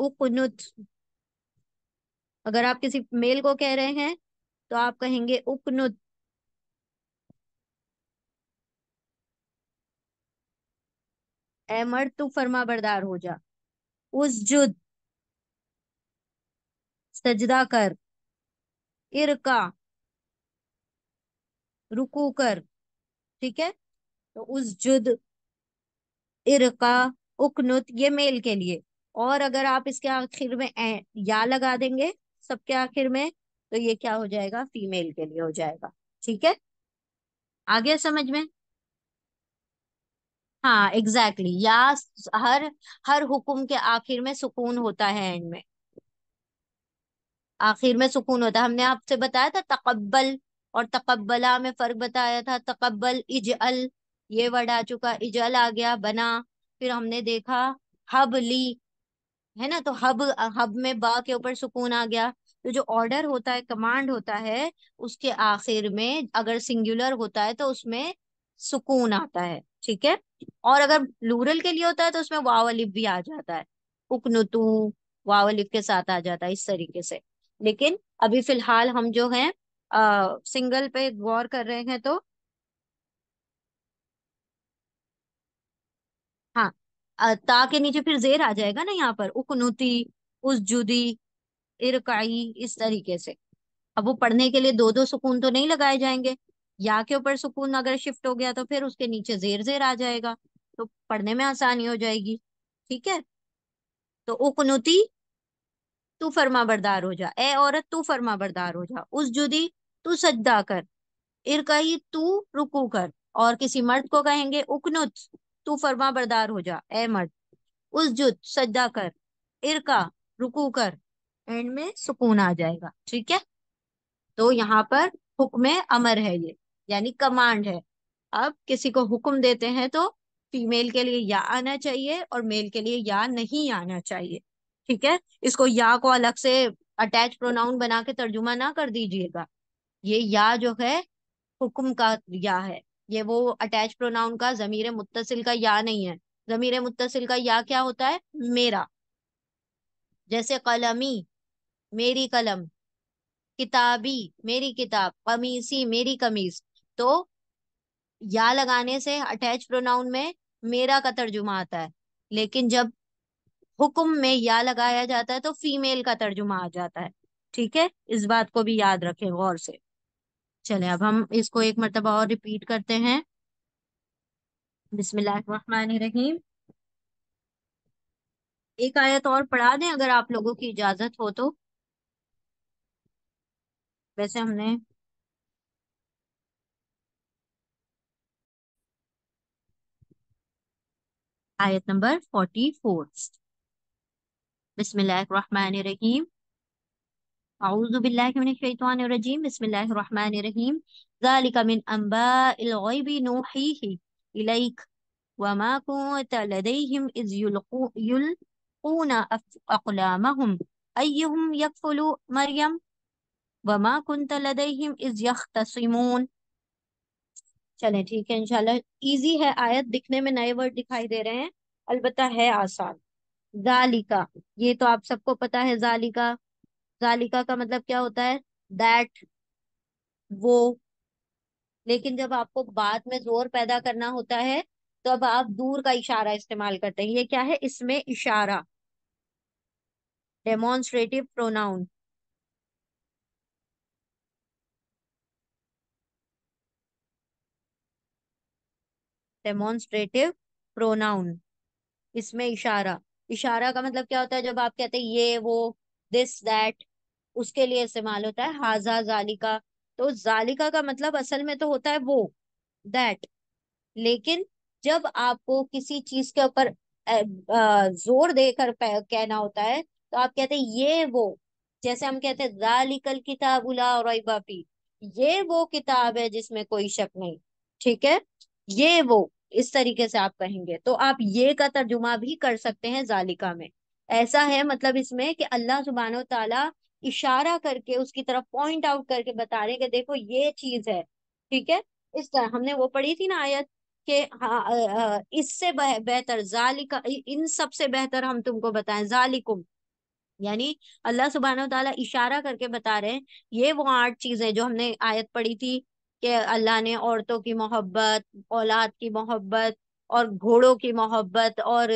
उकनुत अगर आप किसी मेल को कह रहे हैं तो आप कहेंगे उकनुत ए मर्द तू फर्मा बरदार हो जा उस जुद सजदा कर इरका रुकू कर ठीक है तो उस जुद इरका उकनुत ये मेल के लिए और अगर आप इसके आखिर में या लगा देंगे सबके आखिर में तो ये क्या हो जाएगा फीमेल के लिए हो जाएगा ठीक है आ गया समझ में हाँ एग्जैक्टली exactly. या हर हर हुक्म के आखिर में सुकून होता है एंड में आखिर में सुकून होता है हमने आपसे बताया था तकबल और तकबला में फर्क बताया था तकबल इजअल ये वर्ड आ चुका इजल आ गया बना फिर हमने देखा हब ली है ना तो हब हब में बा के ऊपर सुकून आ गया तो जो ऑर्डर होता है कमांड होता है उसके आखिर में अगर सिंगुलर होता है तो उसमें सुकून आता है ठीक है और अगर लूरल के लिए होता है तो उसमें वावलिफ भी आ जाता है उकनुतू वावलिफ के साथ आ जाता है इस तरीके से लेकिन अभी फिलहाल हम जो है आ, सिंगल पे गौर कर रहे हैं तो ता के नीचे फिर जेर आ जाएगा ना यहाँ पर उकनुती उस जुदी इरकाई इस तरीके से अब वो पढ़ने के लिए दो दो सुकून तो नहीं लगाए जाएंगे या के ऊपर सुकून अगर शिफ्ट हो गया तो फिर उसके नीचे जेर जेर आ जाएगा तो पढ़ने में आसानी हो जाएगी ठीक है तो उकनुती तू फरमा बरदार हो जा ए औरत तू फर्मा बरदार हो जा उस जुदी तू सजदा कर इरकाई तू रुकू कर और किसी मर्द को कहेंगे उकनुत तू फरमा बरदार हो जा ए मर्द उस जुद सजदा कर इरका रुकू कर एंड में सुकून आ जाएगा ठीक है तो यहाँ पर हुक्म अमर है ये यानी कमांड है अब किसी को हुक्म देते हैं तो फीमेल के लिए या आना चाहिए और मेल के लिए या नहीं आना चाहिए ठीक है इसको या को अलग से अटैच प्रोनाउन बना के तर्जुमा ना कर दीजिएगा ये या जो है हुक्म का या है ये वो अटैच प्रोनाउन का जमीर मुतसिल का या नहीं है जमीर मुतसिल का या क्या होता है मेरा जैसे कलमी मेरी कलम किताबी मेरी किताब कमीसी मेरी कमीज तो या लगाने से अटैच प्रोनाउन में मेरा का तर्जुमा आता है लेकिन जब हुक्म में या लगाया जाता है तो फीमेल का तर्जुमा आ जाता है ठीक है इस बात को भी याद रखें गौर से चले अब हम इसको एक मरतबा और रिपीट करते हैं बिस्मिल्लाहिर्रहमानिर्रहीम एक आयत और पढ़ा दें अगर आप लोगों की इजाजत हो तो वैसे हमने आयत नंबर फोर्टी फोर बिस्मिल्लाहिर्रहमानिर्रहीम أعوذ بالله من الشيطان الرجيم بسم الله الرحمن الرحيم ذلك من أنباء الغيب نوحيه إليك وما كنت لديهم إذ يلقو يلقون أقلامهم أيهم يكفل مريم وما كنت لديهم إذ يختصمون चलें ठीक है इंशाल्लाह इजी है आयत दिखने में नए वर्ड दिखाई दे रहे हैं अलबत्ता है आसान जालिका ये तो आप सबको पता है जालिका जालिका का मतलब क्या होता है दैट वो लेकिन जब आपको बाद में जोर पैदा करना होता है तो अब आप दूर का इशारा इस्तेमाल करते हैं ये क्या है इसमें इशारा डेमोन्स्ट्रेटिव प्रोनाउन डेमोन्स्ट्रेटिव प्रोनाउन इसमें इशारा इशारा का मतलब क्या होता है जब आप कहते हैं ये वो दिस दैट उसके लिए इस्तेमाल होता है हाजा जालिका तो जालिका का मतलब असल में तो होता है वो दैट लेकिन जब आपको किसी चीज के ऊपर जोर देकर कहना होता है तो आप कहते हैं ये वो जैसे हम कहते हैं जालिकल उला और बापी ये वो किताब है जिसमें कोई शक नहीं ठीक है ये वो इस तरीके से आप कहेंगे तो आप ये का तर्जुमा भी कर सकते हैं जालिका में ऐसा है मतलब इसमें कि अल्लाह सुबहान तला इशारा करके उसकी तरफ पॉइंट आउट करके बता रहे हैं कि देखो ये चीज है ठीक है इस तरह हमने वो पढ़ी थी ना आयत के हाँ, इससे बेहतर जालिका इन सबसे बेहतर हम तुमको बताएं जालिकुम यानी अल्लाह सुबहान तला इशारा करके बता रहे हैं ये वो आठ चीजें जो हमने आयत पढ़ी थी कि अल्लाह ने औरतों की मोहब्बत औलाद की मोहब्बत और घोड़ों की मोहब्बत और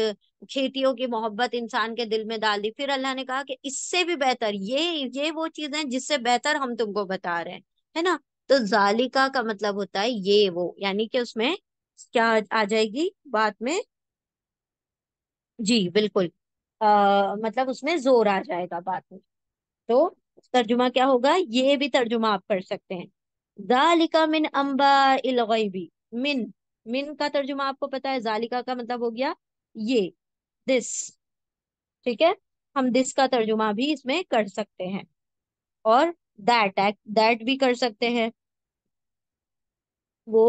खेतियों की मोहब्बत इंसान के दिल में डाल दी फिर अल्लाह ने कहा कि इससे भी बेहतर ये ये वो चीज है जिससे बेहतर हम तुमको बता रहे हैं है ना तो जालिका का मतलब होता है ये वो यानी कि उसमें क्या आ जाएगी बात में जी बिल्कुल आ, मतलब उसमें जोर आ जाएगा बात में तो तर्जुमा क्या होगा ये भी तर्जुमा आप कर सकते हैं जालिका मिन अम्बा इलगैबी मिन मिन का तर्जुमा आपको पता है जालिका का मतलब हो गया ये दिस ठीक है हम दिस का तर्जुमा भी इसमें कर सकते हैं और दैट एक्ट दैट भी कर सकते हैं वो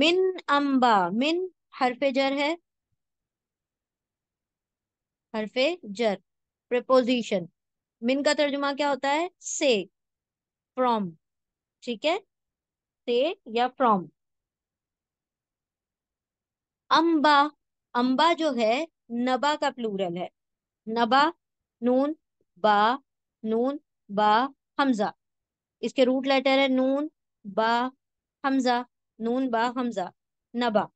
मिन अम्बा मिन हरफे जर है हरफे जर प्रपोजिशन मिन का तर्जुमा क्या होता है से फ्रॉम ठीक है से या फ्रॉम अम्बा अम्बा जो है नबा का प्लूरल है नबा नून बा नून बा हमजा इसके रूट लेटर है नून बा हमजा नून बा हमजा नबा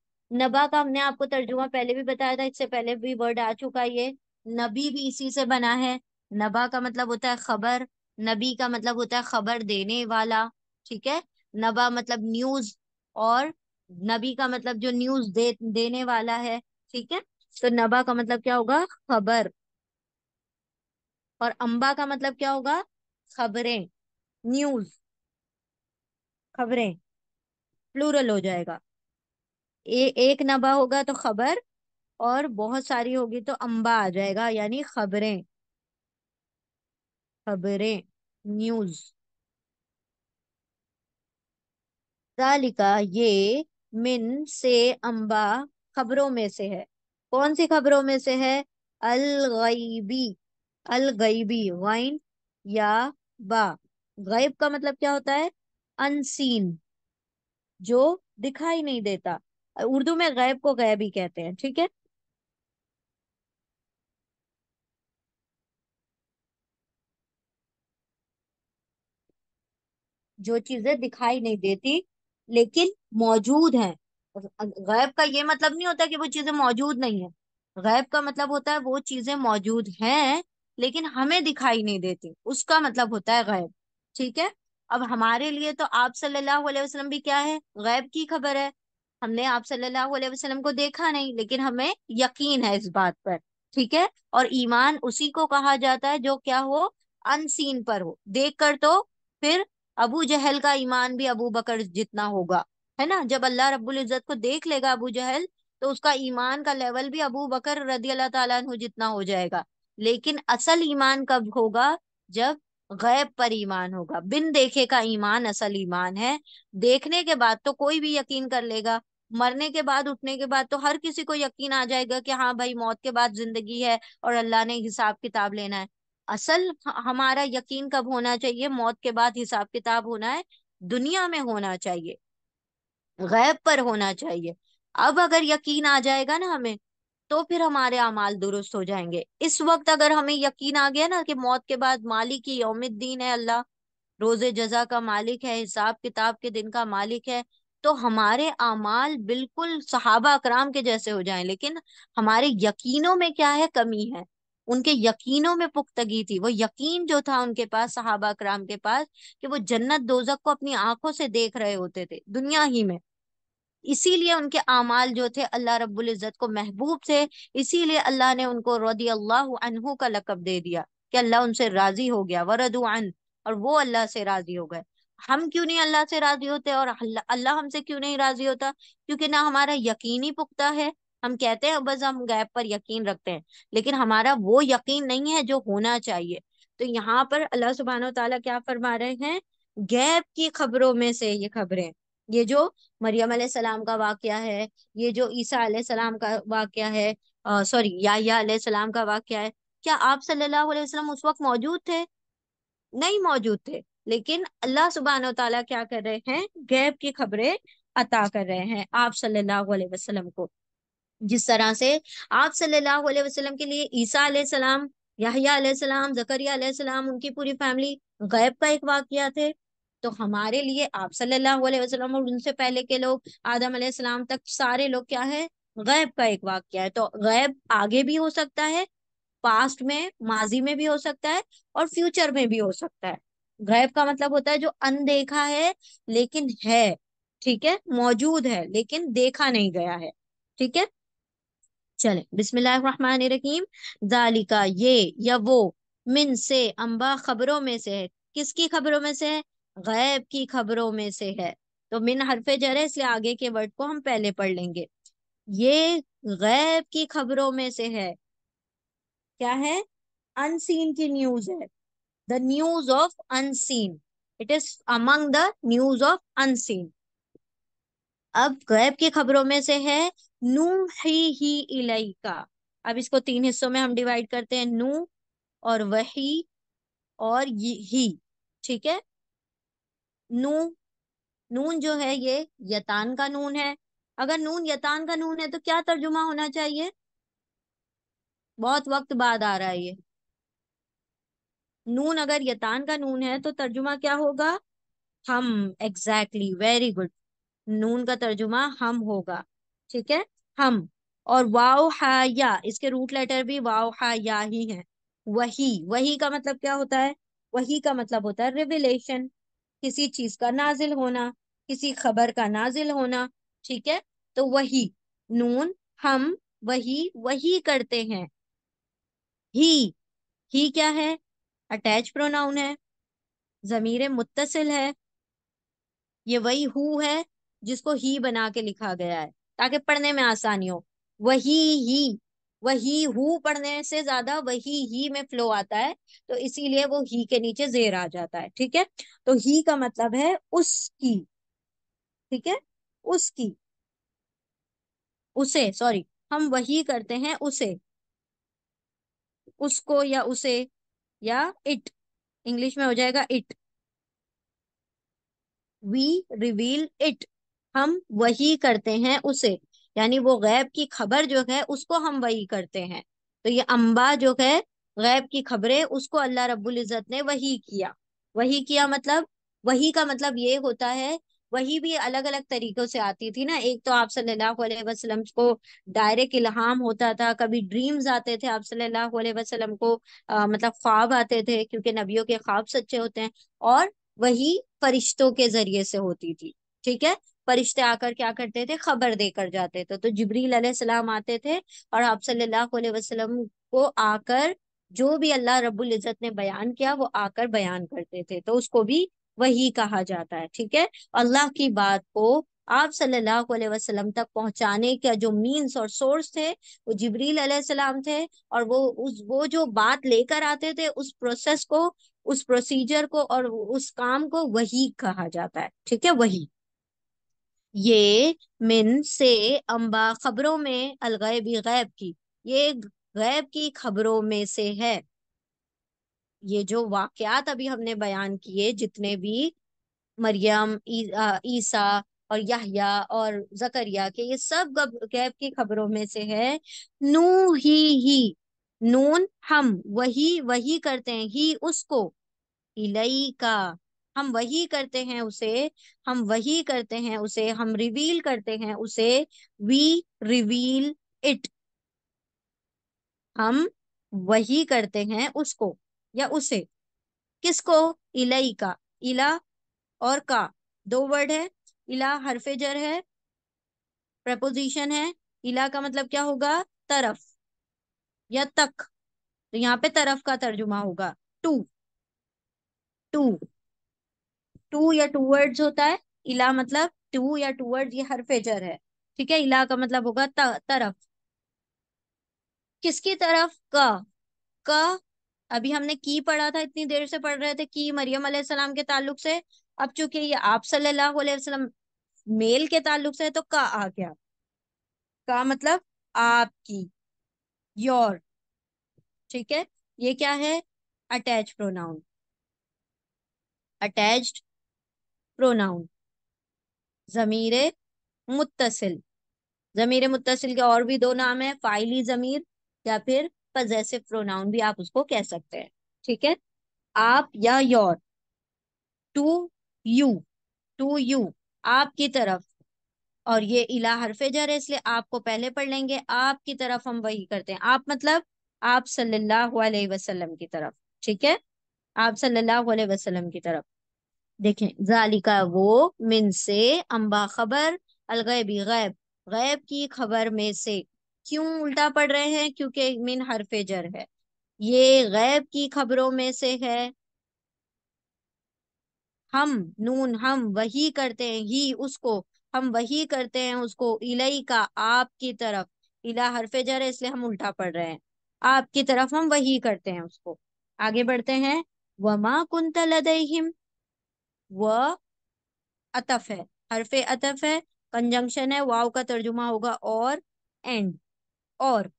नबा का हमने आपको तर्जुमा पहले भी बताया था इससे पहले भी वर्ड आ चुका है ये नबी भी इसी से बना है नबा का मतलब होता है खबर नबी का मतलब होता है खबर देने वाला ठीक है नबा मतलब न्यूज और नबी का मतलब जो न्यूज दे देने वाला है ठीक है तो नबा का मतलब क्या होगा खबर और अंबा का मतलब क्या होगा खबरें न्यूज खबरें प्लूरल हो जाएगा ए, एक नबा होगा तो खबर और बहुत सारी होगी तो अंबा आ जाएगा यानी खबरें खबरें न्यूज तालिका ये मिन से अंबा खबरों में से है कौन सी खबरों में से है अल गईबी अल गईबी वाइन या बा गैब का मतलब क्या होता है अनसीन जो दिखाई नहीं देता उर्दू में गैब को गैब ही कहते हैं ठीक है जो चीजें दिखाई नहीं देती लेकिन मौजूद हैं गैब का ये मतलब नहीं होता कि वो चीजें मौजूद नहीं है गैब का मतलब होता है वो चीजें मौजूद हैं लेकिन हमें दिखाई नहीं देती उसका मतलब होता है गैब ठीक है अब हमारे लिए तो आप सल्लल्लाहु अलैहि वसल्लम भी क्या है गैब की खबर है हमने आप सल्लल्लाहु अलैहि वसल्लम को देखा नहीं लेकिन हमें यकीन है इस बात पर ठीक है और ईमान उसी को कहा जाता है जो क्या हो अनसीन पर हो देख कर तो फिर अबू जहल का ईमान भी अबू बकर जितना होगा है ना जब अल्लाह रब्बुल इज़्ज़त को देख लेगा अबू जहल तो उसका ईमान का लेवल भी अबू बकर रदी अल्लाह जितना हो जाएगा लेकिन असल ईमान कब होगा जब गैब पर ईमान होगा बिन देखे का ईमान असल ईमान है देखने के बाद तो कोई भी यकीन कर लेगा मरने के बाद उठने के बाद तो हर किसी को यकीन आ जाएगा कि हाँ भाई मौत के बाद जिंदगी है और अल्लाह ने हिसाब किताब लेना है असल हमारा यकीन कब होना चाहिए मौत के बाद हिसाब किताब होना है दुनिया में होना चाहिए गैब पर होना चाहिए अब अगर यकीन आ जाएगा ना हमें तो फिर हमारे अमाल दुरुस्त हो जाएंगे इस वक्त अगर हमें यकीन आ गया ना कि मौत के बाद मालिक ही यौमिद्दीन है अल्लाह रोजे जजा का मालिक है हिसाब किताब के दिन का मालिक है तो हमारे अमाल बिल्कुल सहाबा अकराम के जैसे हो जाएं लेकिन हमारे यकीनों में क्या है कमी है उनके यकीनों में पुख्तगी थी वो यकीन जो था उनके पास सहाबा कराम के पास कि वो जन्नत दोजक को अपनी आंखों से देख रहे होते थे दुनिया ही में इसीलिए उनके अमाल जो थे अल्लाह रब्बुल इज़्ज़त को महबूब थे इसीलिए अल्लाह ने उनको रदी अल्लाह का लकब दे दिया कि अल्लाह उनसे राजी हो गया वरदू अन और वो अल्लाह से राजी हो गए हम क्यों नहीं अल्लाह से राजी होते और अल्लाह हमसे क्यों नहीं राजी होता क्योंकि ना हमारा यकीन ही पुख्ता है हम कहते हैं बस हम गैप पर यकीन रखते हैं लेकिन हमारा वो यकीन नहीं है जो होना चाहिए तो यहाँ पर अल्लाह सुबहान तला क्या फरमा रहे हैं गैप की खबरों में से ये खबरें ये जो मरियम सलाम का वाक़ है ये जो ईसा सलाम का वाक्य है सॉरी या सलाम का वाक्य है क्या आप सल्लल्लाहु अलैहि वसल्लम उस वक्त मौजूद थे नहीं मौजूद थे लेकिन अल्लाह सुबहान तला क्या कर रहे हैं गैब की खबरें अता कर रहे हैं आप सल्लल्लाहु अलैहि वसल्लम को जिस तरह से आप सल्लल्लाहु अलैहि वसल्लम के लिए ईसा सलाम याहिया सलाम जकरिया सलाम उनकी पूरी फैमिली गैब का एक वाक्य थे तो हमारे लिए आप सल्लल्लाहु अलैहि वसल्लम और उनसे पहले के लोग आदम सलाम तक सारे लोग क्या है गैब का एक वाक्य है तो गैब आगे भी हो सकता है पास्ट में माजी में भी हो सकता है और फ्यूचर में भी हो सकता है गैब का मतलब होता है जो अनदेखा है लेकिन है ठीक है मौजूद है लेकिन देखा नहीं गया है ठीक है चले बिस्मिल्लाहिर्रहमानिर्रहीम जालिका ये या वो मिन से अम्बा खबरों में से है किसकी खबरों में से है गैब की खबरों में से है तो मिन हरफे जर है इसलिए आगे के वर्ड को हम पहले पढ़ लेंगे ये गैब की खबरों में से है क्या है अनसीन की न्यूज है the news of unseen it is among the news of unseen अब गैब की खबरों में से है नू ही ही इलाई का अब इसको तीन हिस्सों में हम डिवाइड करते हैं नू और वही और ही ठीक है नू नून जो है ये यतान का नून है अगर नून यतान का नून है तो क्या तर्जुमा होना चाहिए बहुत वक्त बाद आ रहा है ये नून अगर यतान का नून है तो तर्जुमा क्या होगा हम एग्जैक्टली वेरी गुड नून का तर्जुमा हम होगा ठीक है हम और वाओ हा या इसके रूट लेटर भी वाव हा या ही है वही वही का मतलब क्या होता है वही का मतलब होता है रिविलेशन किसी चीज का नाजिल होना किसी खबर का नाजिल होना ठीक है तो वही नून हम वही वही करते हैं ही ही क्या है अटैच प्रोनाउन है जमीर मुत्तसिल है ये वही हु है जिसको ही बना के लिखा गया है ताकि पढ़ने में आसानी हो वही ही वही हु पढ़ने से ज्यादा वही ही में फ्लो आता है तो इसीलिए वो ही के नीचे जेर आ जाता है ठीक है तो ही का मतलब है उसकी ठीक है उसकी उसे सॉरी हम वही करते हैं उसे उसको या उसे या इट इंग्लिश में हो जाएगा इट वी रिवील इट हम वही करते हैं उसे यानी वो गैब की खबर जो है उसको हम वही करते हैं तो ये अम्बा जो है गैब की खबरें उसको अल्लाह रब्बुल इज़्ज़त ने वही किया वही किया मतलब वही का मतलब ये होता है वही भी अलग अलग तरीकों से आती थी ना एक तो आप सल्लल्लाहु अलैहि वसल्लम को डायरेक्ट इल्हाम होता था कभी ड्रीम्स आते थे आप सल्लल्लाहु अलैहि वसल्लम को आ, मतलब ख्वाब आते थे क्योंकि नबियों के ख्वाब सच्चे होते हैं और वही फरिश्तों के जरिए से होती थी ठीक है फरिश्ते आकर क्या करते थे खबर देकर जाते थे तो जबरील अलैहिस्सलाम आते थे और आप सल्लल्लाहु अलैहि वसल्लम को आकर जो भी अल्लाह रब्बुल इज़्ज़त ने बयान किया वो आकर बयान करते थे तो उसको भी वही कहा जाता है ठीक है अल्लाह की बात को आप सल्लल्लाहु अलैहि वसल्लम तक पहुंचाने का जो मीन्स और सोर्स थे वो जबरील अलैहिस्सलाम थे और वो उस वो जो बात लेकर आते थे उस प्रोसेस को उस प्रोसीजर को और उस काम को वही कहा जाता है ठीक है वही ये मिन से अम्बा खबरों में अलगैबी गैब की ये गैब की खबरों में से है ये जो वाकयात अभी हमने बयान किए जितने भी मरियम ईसा और यहया और जकरिया के ये सब गैब की खबरों में से है नू ही ही नून हम वही वही करते हैं ही उसको इलई का हम वही करते हैं उसे हम वही करते हैं उसे हम रिवील करते हैं उसे वी रिवील इट हम वही करते हैं उसको या उसे किसको इलाई का इला और का दो वर्ड है इला हरफेजर है प्रपोजिशन है इला का मतलब क्या होगा तरफ या तक तो यहाँ पे तरफ का तर्जुमा होगा टू टू टू या टूवर्ड्स होता है इला मतलब टू या वर्ड ये हर फेजर है ठीक है इला का मतलब होगा तरफ किसकी तरफ क क अभी हमने की पढ़ा था इतनी देर से पढ़ रहे थे की मरियम अलैहिस्सलाम के ताल्लुक से अब चूंकि ये आप सल्लल्लाहु अलैहि वसल्लम मेल के ताल्लुक से है तो का आ गया का मतलब आपकी योर ठीक है ये क्या है अटैच प्रोनाउन अटैच्ड प्रोनाउन जमीर मुतसिल जमीर मुतसिल के और भी दो नाम है फाइली जमीर या फिर पजेसिव प्रोनाउन भी आप उसको कह सकते हैं ठीक है आप या your to you to you आपकी तरफ और ये इला हरफे जर है इसलिए आपको पहले पढ़ लेंगे आपकी तरफ हम वही करते हैं आप मतलब आप सल्लल्लाहु अलैहि वसल्लम की तरफ ठीक है आप सल्लल्लाहु अलैहि वसल्लम की तरफ देखें जालिका वो मिन से अम्बा खबर अलगैबी गैब गैब की खबर में से क्यों उल्टा पढ़ रहे हैं क्योंकि मिन हरफ जर है ये गैब की खबरों में से है हम नून हम वही करते हैं ही उसको हम वही करते हैं उसको इलाई का आपकी तरफ इला हरफ जर है इसलिए हम उल्टा पढ़ रहे हैं आपकी तरफ हम वही करते हैं उसको आगे बढ़ते हैं वमा कुंतल लदहिम व अतफ है हरफे अतफ है कंजंक्शन है वाव का तर्जुमा होगा और एंड और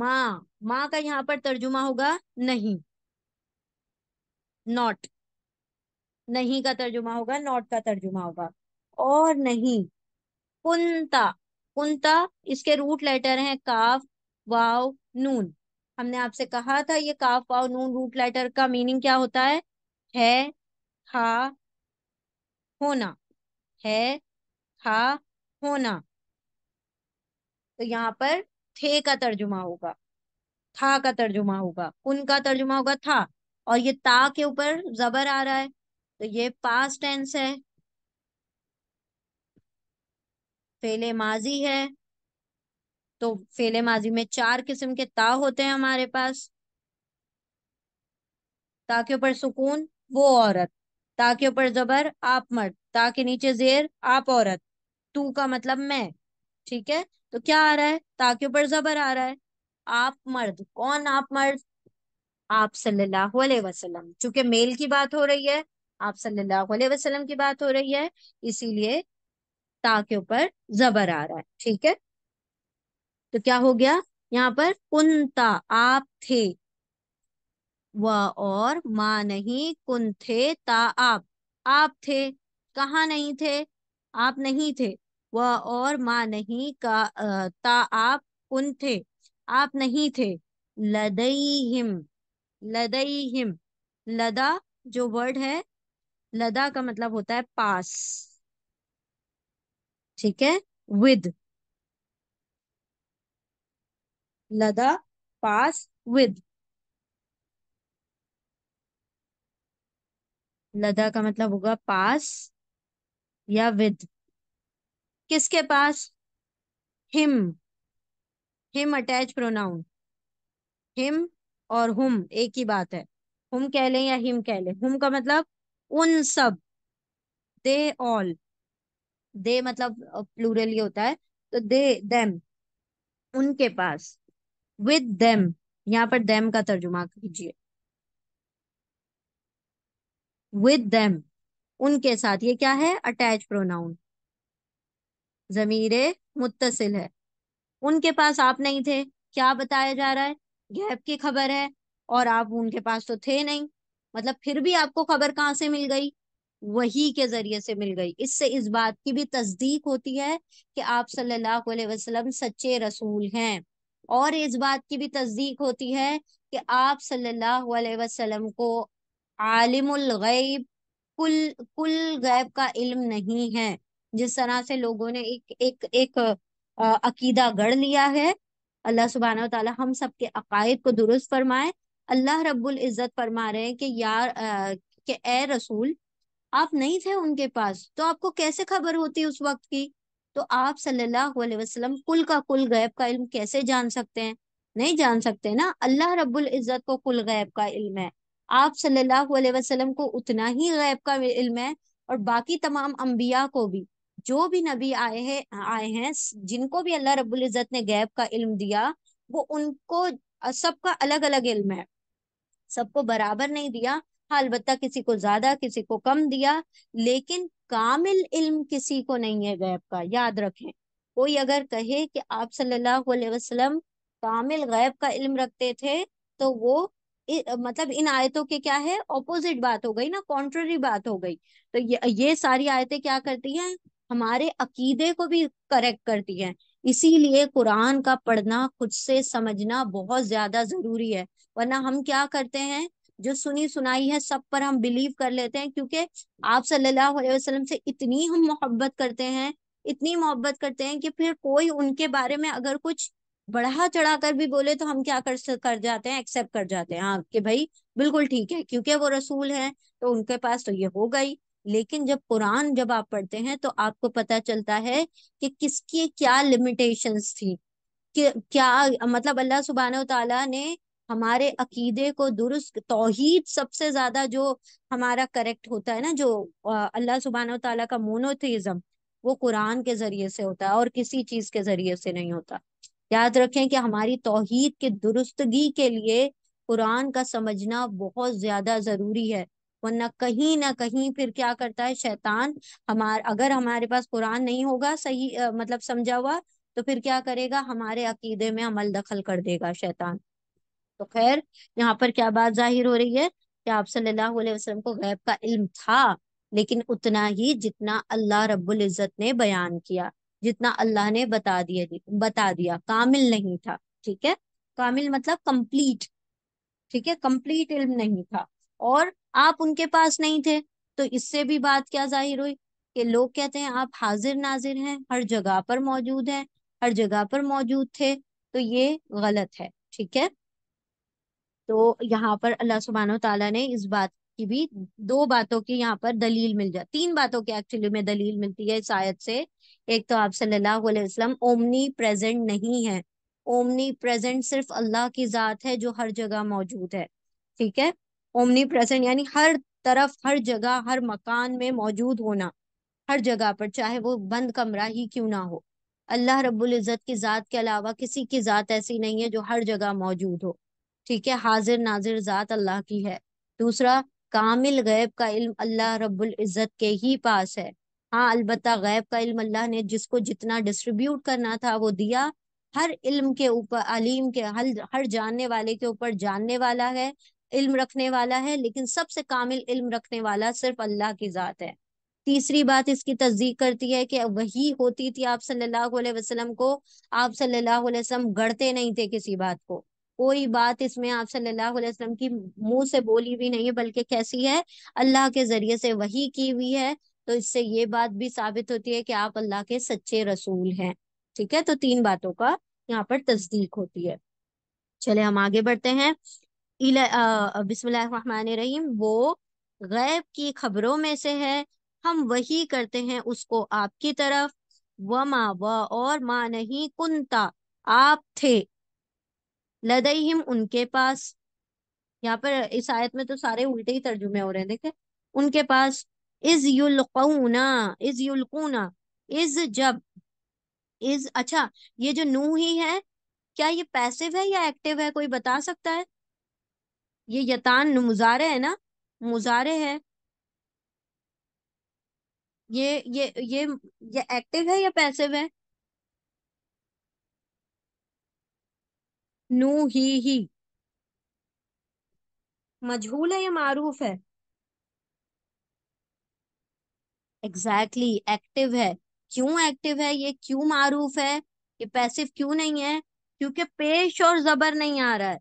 माँ माँ का यहाँ पर तर्जुमा होगा नहीं नॉट नहीं का तर्जुमा होगा नॉट का तर्जुमा होगा और नहीं कुंता कुंता इसके रूट लेटर हैं काफ वाव नून हमने आपसे कहा था ये काफ वाव नून रूट लेटर का मीनिंग क्या होता है है था होना है था होना तो यहाँ पर थे का तर्जुमा होगा था का तर्जुमा होगा उन का तर्जुमा होगा था और ये ता के ऊपर जबर आ रहा है तो ये पास्ट टेंस है फेले माजी है तो फेले माजी में चार किस्म के ता होते हैं हमारे पास ता के ऊपर सुकून वो औरत ता के ऊपर जबर आप मर्द ता के नीचे जेर आप औरत तू का मतलब मैं ठीक है तो क्या आ रहा है ता के ऊपर जबर आ रहा है आप मर्द कौन आप मर्द आप सल्लल्लाहु अलैहि वसल्लम चूंकि मेल की बात हो रही है आप सल्लल्लाहु अलैहि वसल्लम की बात हो रही है इसीलिए ता के ऊपर जबर आ रहा है ठीक है तो क्या हो गया यहाँ पर कुंता आप थे वह और माँ नहीं कुन थे ता आप आप थे कहा नहीं थे आप नहीं थे वह और माँ नहीं का ता आप कुन थे आप नहीं थे लदई हिम लदई हिम लदा जो वर्ड है लदा का मतलब होता है पास ठीक है विद लदा पास विद लदा का मतलब होगा पास या विद किसके पास him him attach pronoun him और हुम एक ही बात है हुम कह लें या हिम कह लें हुम का मतलब उन सब दे ऑल दे मतलब प्लूरल ही होता है तो दे देम उनके पास विद देम यहाँ पर देम का तर्जुमा कीजिए विद देम उनके साथ ये क्या है अटैच प्रोनाउन जमीरे मुतसिल है उनके पास आप नहीं थे क्या बताया जा रहा है गैप की खबर है और आप उनके पास तो थे नहीं मतलब फिर भी आपको खबर कहाँ से मिल गई वही के जरिए से मिल गई इससे इस बात की भी तस्दीक होती है कि आप सल्लल्लाहु अलैहि वसल्लम सच्चे रसूल हैं और इस बात की भी तस्दीक होती है कि आप सल्लल्लाहु अलैहि वसल्लम को आलिमुल गैब कुल कुल गैब का इल्म नहीं है जिस तरह से लोगों ने एक एक एक अकीदा गढ़ लिया है अल्लाह सुबहान तला हम सब के अकायद को दुरुस्त फरमाए अल्लाह रब्बुल इज़्ज़त फरमा रहे हैं कि यार आ, कि ए रसूल आप नहीं थे उनके पास तो आपको कैसे खबर होती उस वक्त की तो आप सल्लल्लाहु अलैहि वसल्लम कुल का कुल गैब का इल्म कैसे जान सकते हैं नहीं जान सकते ना अल्लाह रब्बुल इज़्ज़त को कुल गैब का इल्म है आप सल्लल्लाहु अलैहि वसल्लम को उतना ही गैब का इल्म है और बाकी तमाम अम्बिया को भी जो भी नबी आए हैं आए हैं जिनको भी अल्लाह रब्बुल इज़्ज़त ने गैब का इल्म दिया वो उनको सबका अलग अलग इल्म है सबको बराबर नहीं दिया अलबत् किसी को ज्यादा किसी को कम दिया लेकिन कामिल इल्म किसी को नहीं है गैब का याद रखें कोई अगर कहे कि आप सल्लल्लाहु अलैहि वसल्लम कामिल गैब का इल्म रखते थे तो वो इ, मतलब इन आयतों के क्या है ऑपोजिट बात हो गई ना कॉन्ट्ररी बात हो गई तो ये ये सारी आयतें क्या करती हैं हमारे अकीदे को भी करेक्ट करती हैं इसीलिए कुरान का पढ़ना खुद से समझना बहुत ज्यादा जरूरी है वरना हम क्या करते हैं जो सुनी सुनाई है सब पर हम बिलीव कर लेते हैं क्योंकि आप सल्लल्लाहु अलैहि वसल्लम से इतनी हम मोहब्बत करते हैं इतनी मोहब्बत करते हैं कि फिर कोई उनके बारे में अगर कुछ बढ़ा चढ़ा कर भी बोले तो हम क्या कर कर जाते हैं एक्सेप्ट कर जाते हैं हाँ कि भाई बिल्कुल ठीक है क्योंकि वो रसूल हैं तो उनके पास तो ये होगा ही लेकिन जब कुरान जब आप पढ़ते हैं तो आपको पता चलता है कि किसकी क्या लिमिटेशंस थी कि क्या मतलब अल्लाह सुबहान तला ने हमारे अकीदे को दुरुस्त तोहीद सबसे ज्यादा जो हमारा करेक्ट होता है ना जो अल्लाह सुबहान तला का मोनोथिज्म वो कुरान के जरिए से होता है और किसी चीज के जरिए से नहीं होता याद रखें कि हमारी तोहहीद के दुरुस्तगी के लिए कुरान का समझना बहुत ज्यादा जरूरी है वरना कहीं ना कहीं फिर क्या करता है शैतान हमार अगर हमारे पास कुरान नहीं होगा सही आ, मतलब समझा हुआ तो फिर क्या करेगा हमारे अकीदे में अमल दखल कर देगा शैतान तो खैर यहाँ पर क्या बात जाहिर हो रही है कि आप सल्लल्लाहु अलैहि वसल्लम को गैब का इल्म था लेकिन उतना ही जितना अल्लाह रब्बुल इज़्ज़त ने बयान किया जितना अल्लाह ने बता दिया बता दिया कामिल नहीं था ठीक है कामिल मतलब कंप्लीट ठीक है कंप्लीट इल्म नहीं था और आप उनके पास नहीं थे तो इससे भी बात क्या जाहिर हुई कि लोग कहते हैं आप हाजिर नाजिर हैं हर जगह पर मौजूद हैं हर जगह पर मौजूद थे तो ये गलत है ठीक है तो यहाँ पर अल्लाह सुबहान तला ने इस बात की भी दो बातों की यहाँ पर दलील मिल जाती तीन बातों की एक्चुअली में दलील मिलती है इस आयत से एक तो आप सल्लल्लाहु अलैहि वसल्लम ओमनी प्रेजेंट नहीं है ओमनी प्रेजेंट सिर्फ अल्लाह की ज़ात है जो हर जगह मौजूद है ठीक है ओमनी प्रेजेंट यानी हर तरफ हर जगह हर मकान में मौजूद होना हर जगह पर चाहे वो बंद कमरा ही क्यों ना हो अल्लाह रब्बुल इज़्ज़त की ज़ात के अलावा किसी की ज़ात ऐसी नहीं है जो हर जगह मौजूद हो ठीक है हाजिर नाजिर ज़ात अल्लाह की है दूसरा कामिल गैब का इल्म अल्लाह रब्बुल इज़्ज़त के ही पास है हाँ अलबत् गैब का इल्म अल्लाह ने जिसको जितना डिस्ट्रीब्यूट करना था वो दिया हर इल्म के ऊपर अलीम के हर हर जानने वाले के ऊपर जानने वाला है इल्म रखने वाला है लेकिन सबसे कामिल इल्म रखने वाला सिर्फ अल्लाह की ज़ात है तीसरी बात इसकी तस्दीक करती है कि वही होती थी आप सल्लल्लाहु अलैहि वसल्लम को आप सल्लल्लाहु अलैहि वसल्लम गढ़ते नहीं थे किसी बात को कोई बात इसमें आप सल्लल्लाहु अलैहि वसल्लम की मुंह से बोली हुई नहीं है बल्कि कैसी है अल्लाह के जरिए से वही की हुई है तो इससे ये बात भी साबित होती है कि आप अल्लाह के सच्चे रसूल हैं ठीक है तो तीन बातों का यहाँ पर तस्दीक होती है चले हम आगे बढ़ते हैं रहीम वो गैब की खबरों में से है हम वही करते हैं उसको आपकी तरफ व माँ व और माँ नहीं कुंता आप थे हिम उनके पास यहाँ पर इस आयत में तो सारे उल्टे ही तर्जुमे हो रहे हैं देखे उनके पास इज युलकूना इज युलकूना इज जब इज अच्छा ये जो नू ही है क्या ये पैसिव है या एक्टिव है कोई बता सकता है ये यतान मुजारे है ना मुजारे है ये ये ये ये एक्टिव है या पैसिव है नू ही ही मजहूल है या मारूफ है एग्जैक्टली exactly, एक्टिव है क्यों एक्टिव है ये क्यों मारूफ है ये पैसिव क्यों नहीं है क्योंकि पेश और जबर नहीं आ रहा है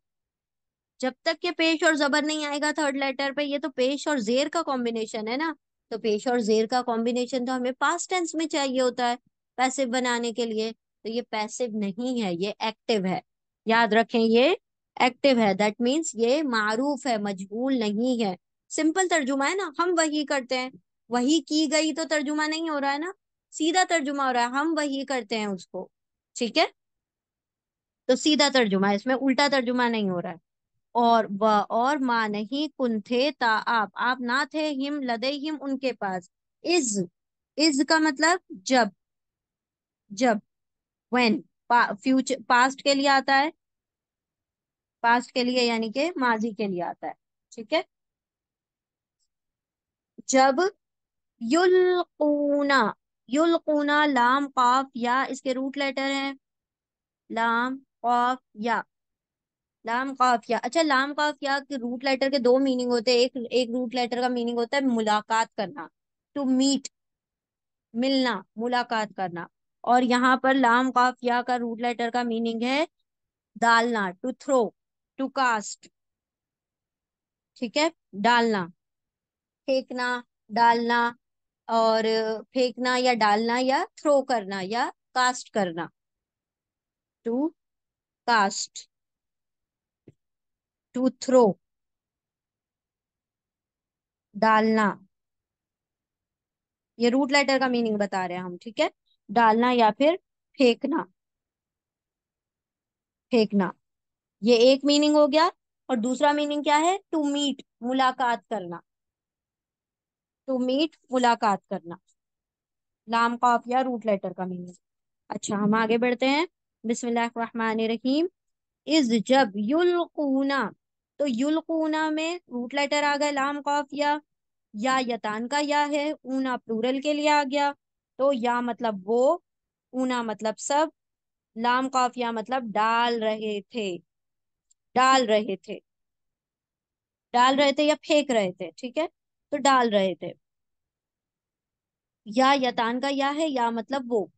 जब तक ये पेश और जबर नहीं आएगा थर्ड लेटर पे ये तो पेश और जेर का कॉम्बिनेशन है ना तो पेश और जेर का कॉम्बिनेशन तो हमें पास्ट टेंस में चाहिए होता है पैसिव बनाने के लिए तो ये पैसिव नहीं है ये एक्टिव है याद रखें ये एक्टिव है दैट मीन्स ये मारूफ है मजबूल नहीं है सिंपल तर्जुमा है ना हम वही करते हैं वही की गई तो तर्जुमा नहीं हो रहा है ना सीधा तर्जुमा हो रहा है हम वही करते हैं उसको ठीक है तो सीधा तर्जुमा है इसमें उल्टा तर्जुमा नहीं हो रहा है और व और माँ नहीं कुन थे ता आप आप ना थे हिम लदे हिम उनके पास इज इज का मतलब जब जब वेन फ्यूचर पास्ट के लिए आता है पास्ट के लिए यानी के माजी के लिए आता है ठीक है जब युलकूना युलकूना लाम काफ या इसके रूट लेटर हैं लाम काफ या लाम काफ या अच्छा लाम काफ या के रूट लेटर के दो मीनिंग होते हैं एक एक रूट लेटर का मीनिंग होता है मुलाकात करना टू मीट मिलना मुलाकात करना और यहाँ पर लाम काफ या का रूट लेटर का मीनिंग है डालना टू थ्रो टू कास्ट ठीक है डालना फेंकना डालना और फेंकना या डालना या थ्रो करना या कास्ट करना टू कास्ट टू थ्रो डालना ये रूट लेटर का मीनिंग बता रहे हैं हम ठीक है डालना या फिर फेंकना फेंकना ये एक मीनिंग हो गया और दूसरा मीनिंग क्या है टू मीट मुलाकात करना टू मीट मुलाकात करना लाम कॉफ या रूट लेटर का मीनिंग अच्छा हम हम्म। आगे बढ़ते हैं रहीम इज जब युलकूना तो युलकूना में रूट लेटर आ गया लाम कॉफ या या यतान का या है ऊना प्लूरल के लिए आ गया तो या मतलब वो ऊना मतलब सब लाम कॉफ या मतलब डाल रहे थे डाल रहे थे डाल रहे थे या फेंक रहे थे ठीक है तो डाल रहे थे या यतान का या है या मतलब वो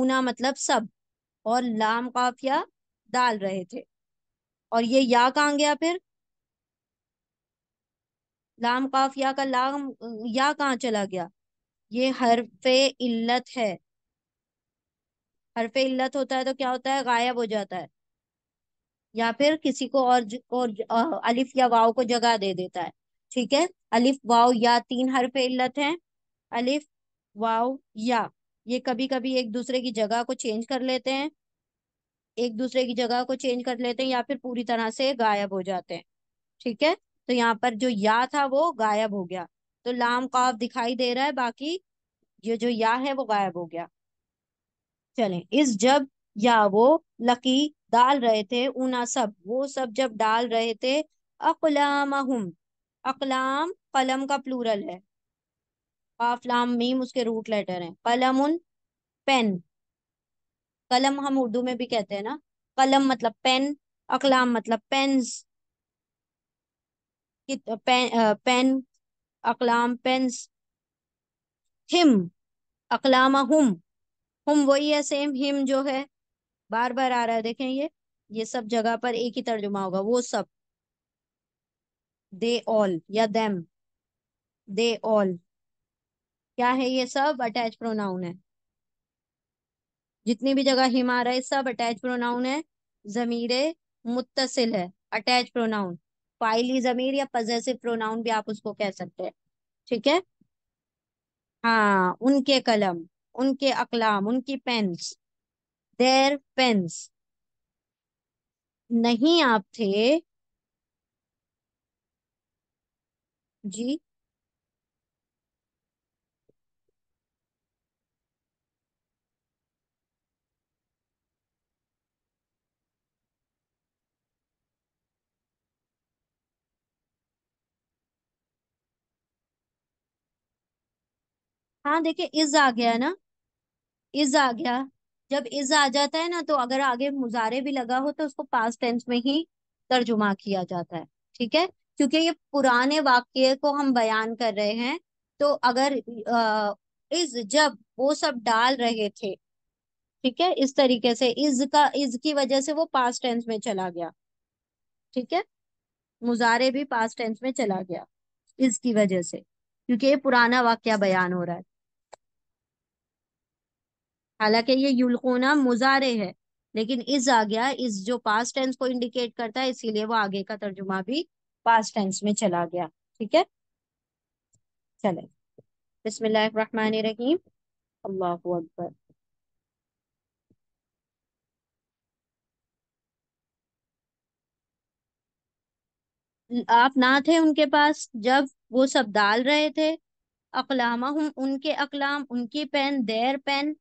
ऊना मतलब सब और लाम काफिया डाल रहे थे और ये या कहाँ गया फिर लाम काफिया का लाम या कहाँ चला गया ये हरफे इल्लत है हरफे इल्लत होता है तो क्या होता है गायब हो जाता है या फिर किसी को और और अलिफ या वाव को जगह दे देता है ठीक है अलिफ वाव या तीन हर पे इल्लत है अलिफ वाव या ये कभी कभी एक दूसरे की जगह को चेंज कर लेते हैं एक दूसरे की जगह को चेंज कर लेते हैं या फिर पूरी तरह से गायब हो जाते हैं ठीक है तो यहाँ पर जो या था वो गायब हो गया तो लाम काफ दिखाई दे रहा है बाकी ये जो या है वो गायब हो गया चलें इस जब या वो लकी डाल रहे थे ऊना सब वो सब जब डाल रहे थे अकलामहुम अकलाम कलम का प्लूरल है काफलाम मीम उसके रूट लेटर हैं कलम उन पेन कलम हम उर्दू में भी कहते हैं ना कलम मतलब पेन अकलाम मतलब पेन्स पेन पेन अकलाम पेन्स हिम अकलाम हम हम वही है सेम हिम जो है बार बार आ रहा है देखें ये ये सब जगह पर एक ही तर्जुमा होगा वो सब दे ऑल या देम दे ऑल क्या है ये सब अटैच प्रोनाउन है जितनी भी जगह हिम आ रहा है सब अटैच प्रोनाउन है जमीरे मुतसिल है अटैच प्रोनाउन फाइली जमीर या पजेसिव प्रोनाउन भी आप उसको कह सकते हैं ठीक है हाँ उनके कलम उनके अकलाम उनकी पेंस देर पेंस नहीं आप थे जी हाँ देखिए इज आ गया ना इज आ गया जब इज आ जाता है ना तो अगर आगे मुजारे भी लगा हो तो उसको पास्ट टेंस में ही तर्जुमा किया जाता है ठीक है क्योंकि ये पुराने वाक्य को हम बयान कर रहे हैं तो अगर आ, इस जब वो सब डाल रहे थे ठीक है इस तरीके से इज का इज की वजह से वो पास्ट टेंस में चला गया ठीक है मुजारे भी पास्ट टेंस में चला गया इसकी वजह से क्योंकि ये पुराना वाक्य बयान हो रहा है हालांकि ये युलकोना मुजारे है लेकिन इज आ गया इस जो पास्ट टेंस को इंडिकेट करता है इसीलिए वो आगे का तर्जुमा भी पास्ट टेंस में चला गया ठीक है चले बिस्मिल्लाहिर्रहमानिर्रहीम अल्लाह अकबर आप ना थे उनके पास जब वो सब डाल रहे थे अकलामा हूँ उनके अकलाम उनकी पेन देर पेन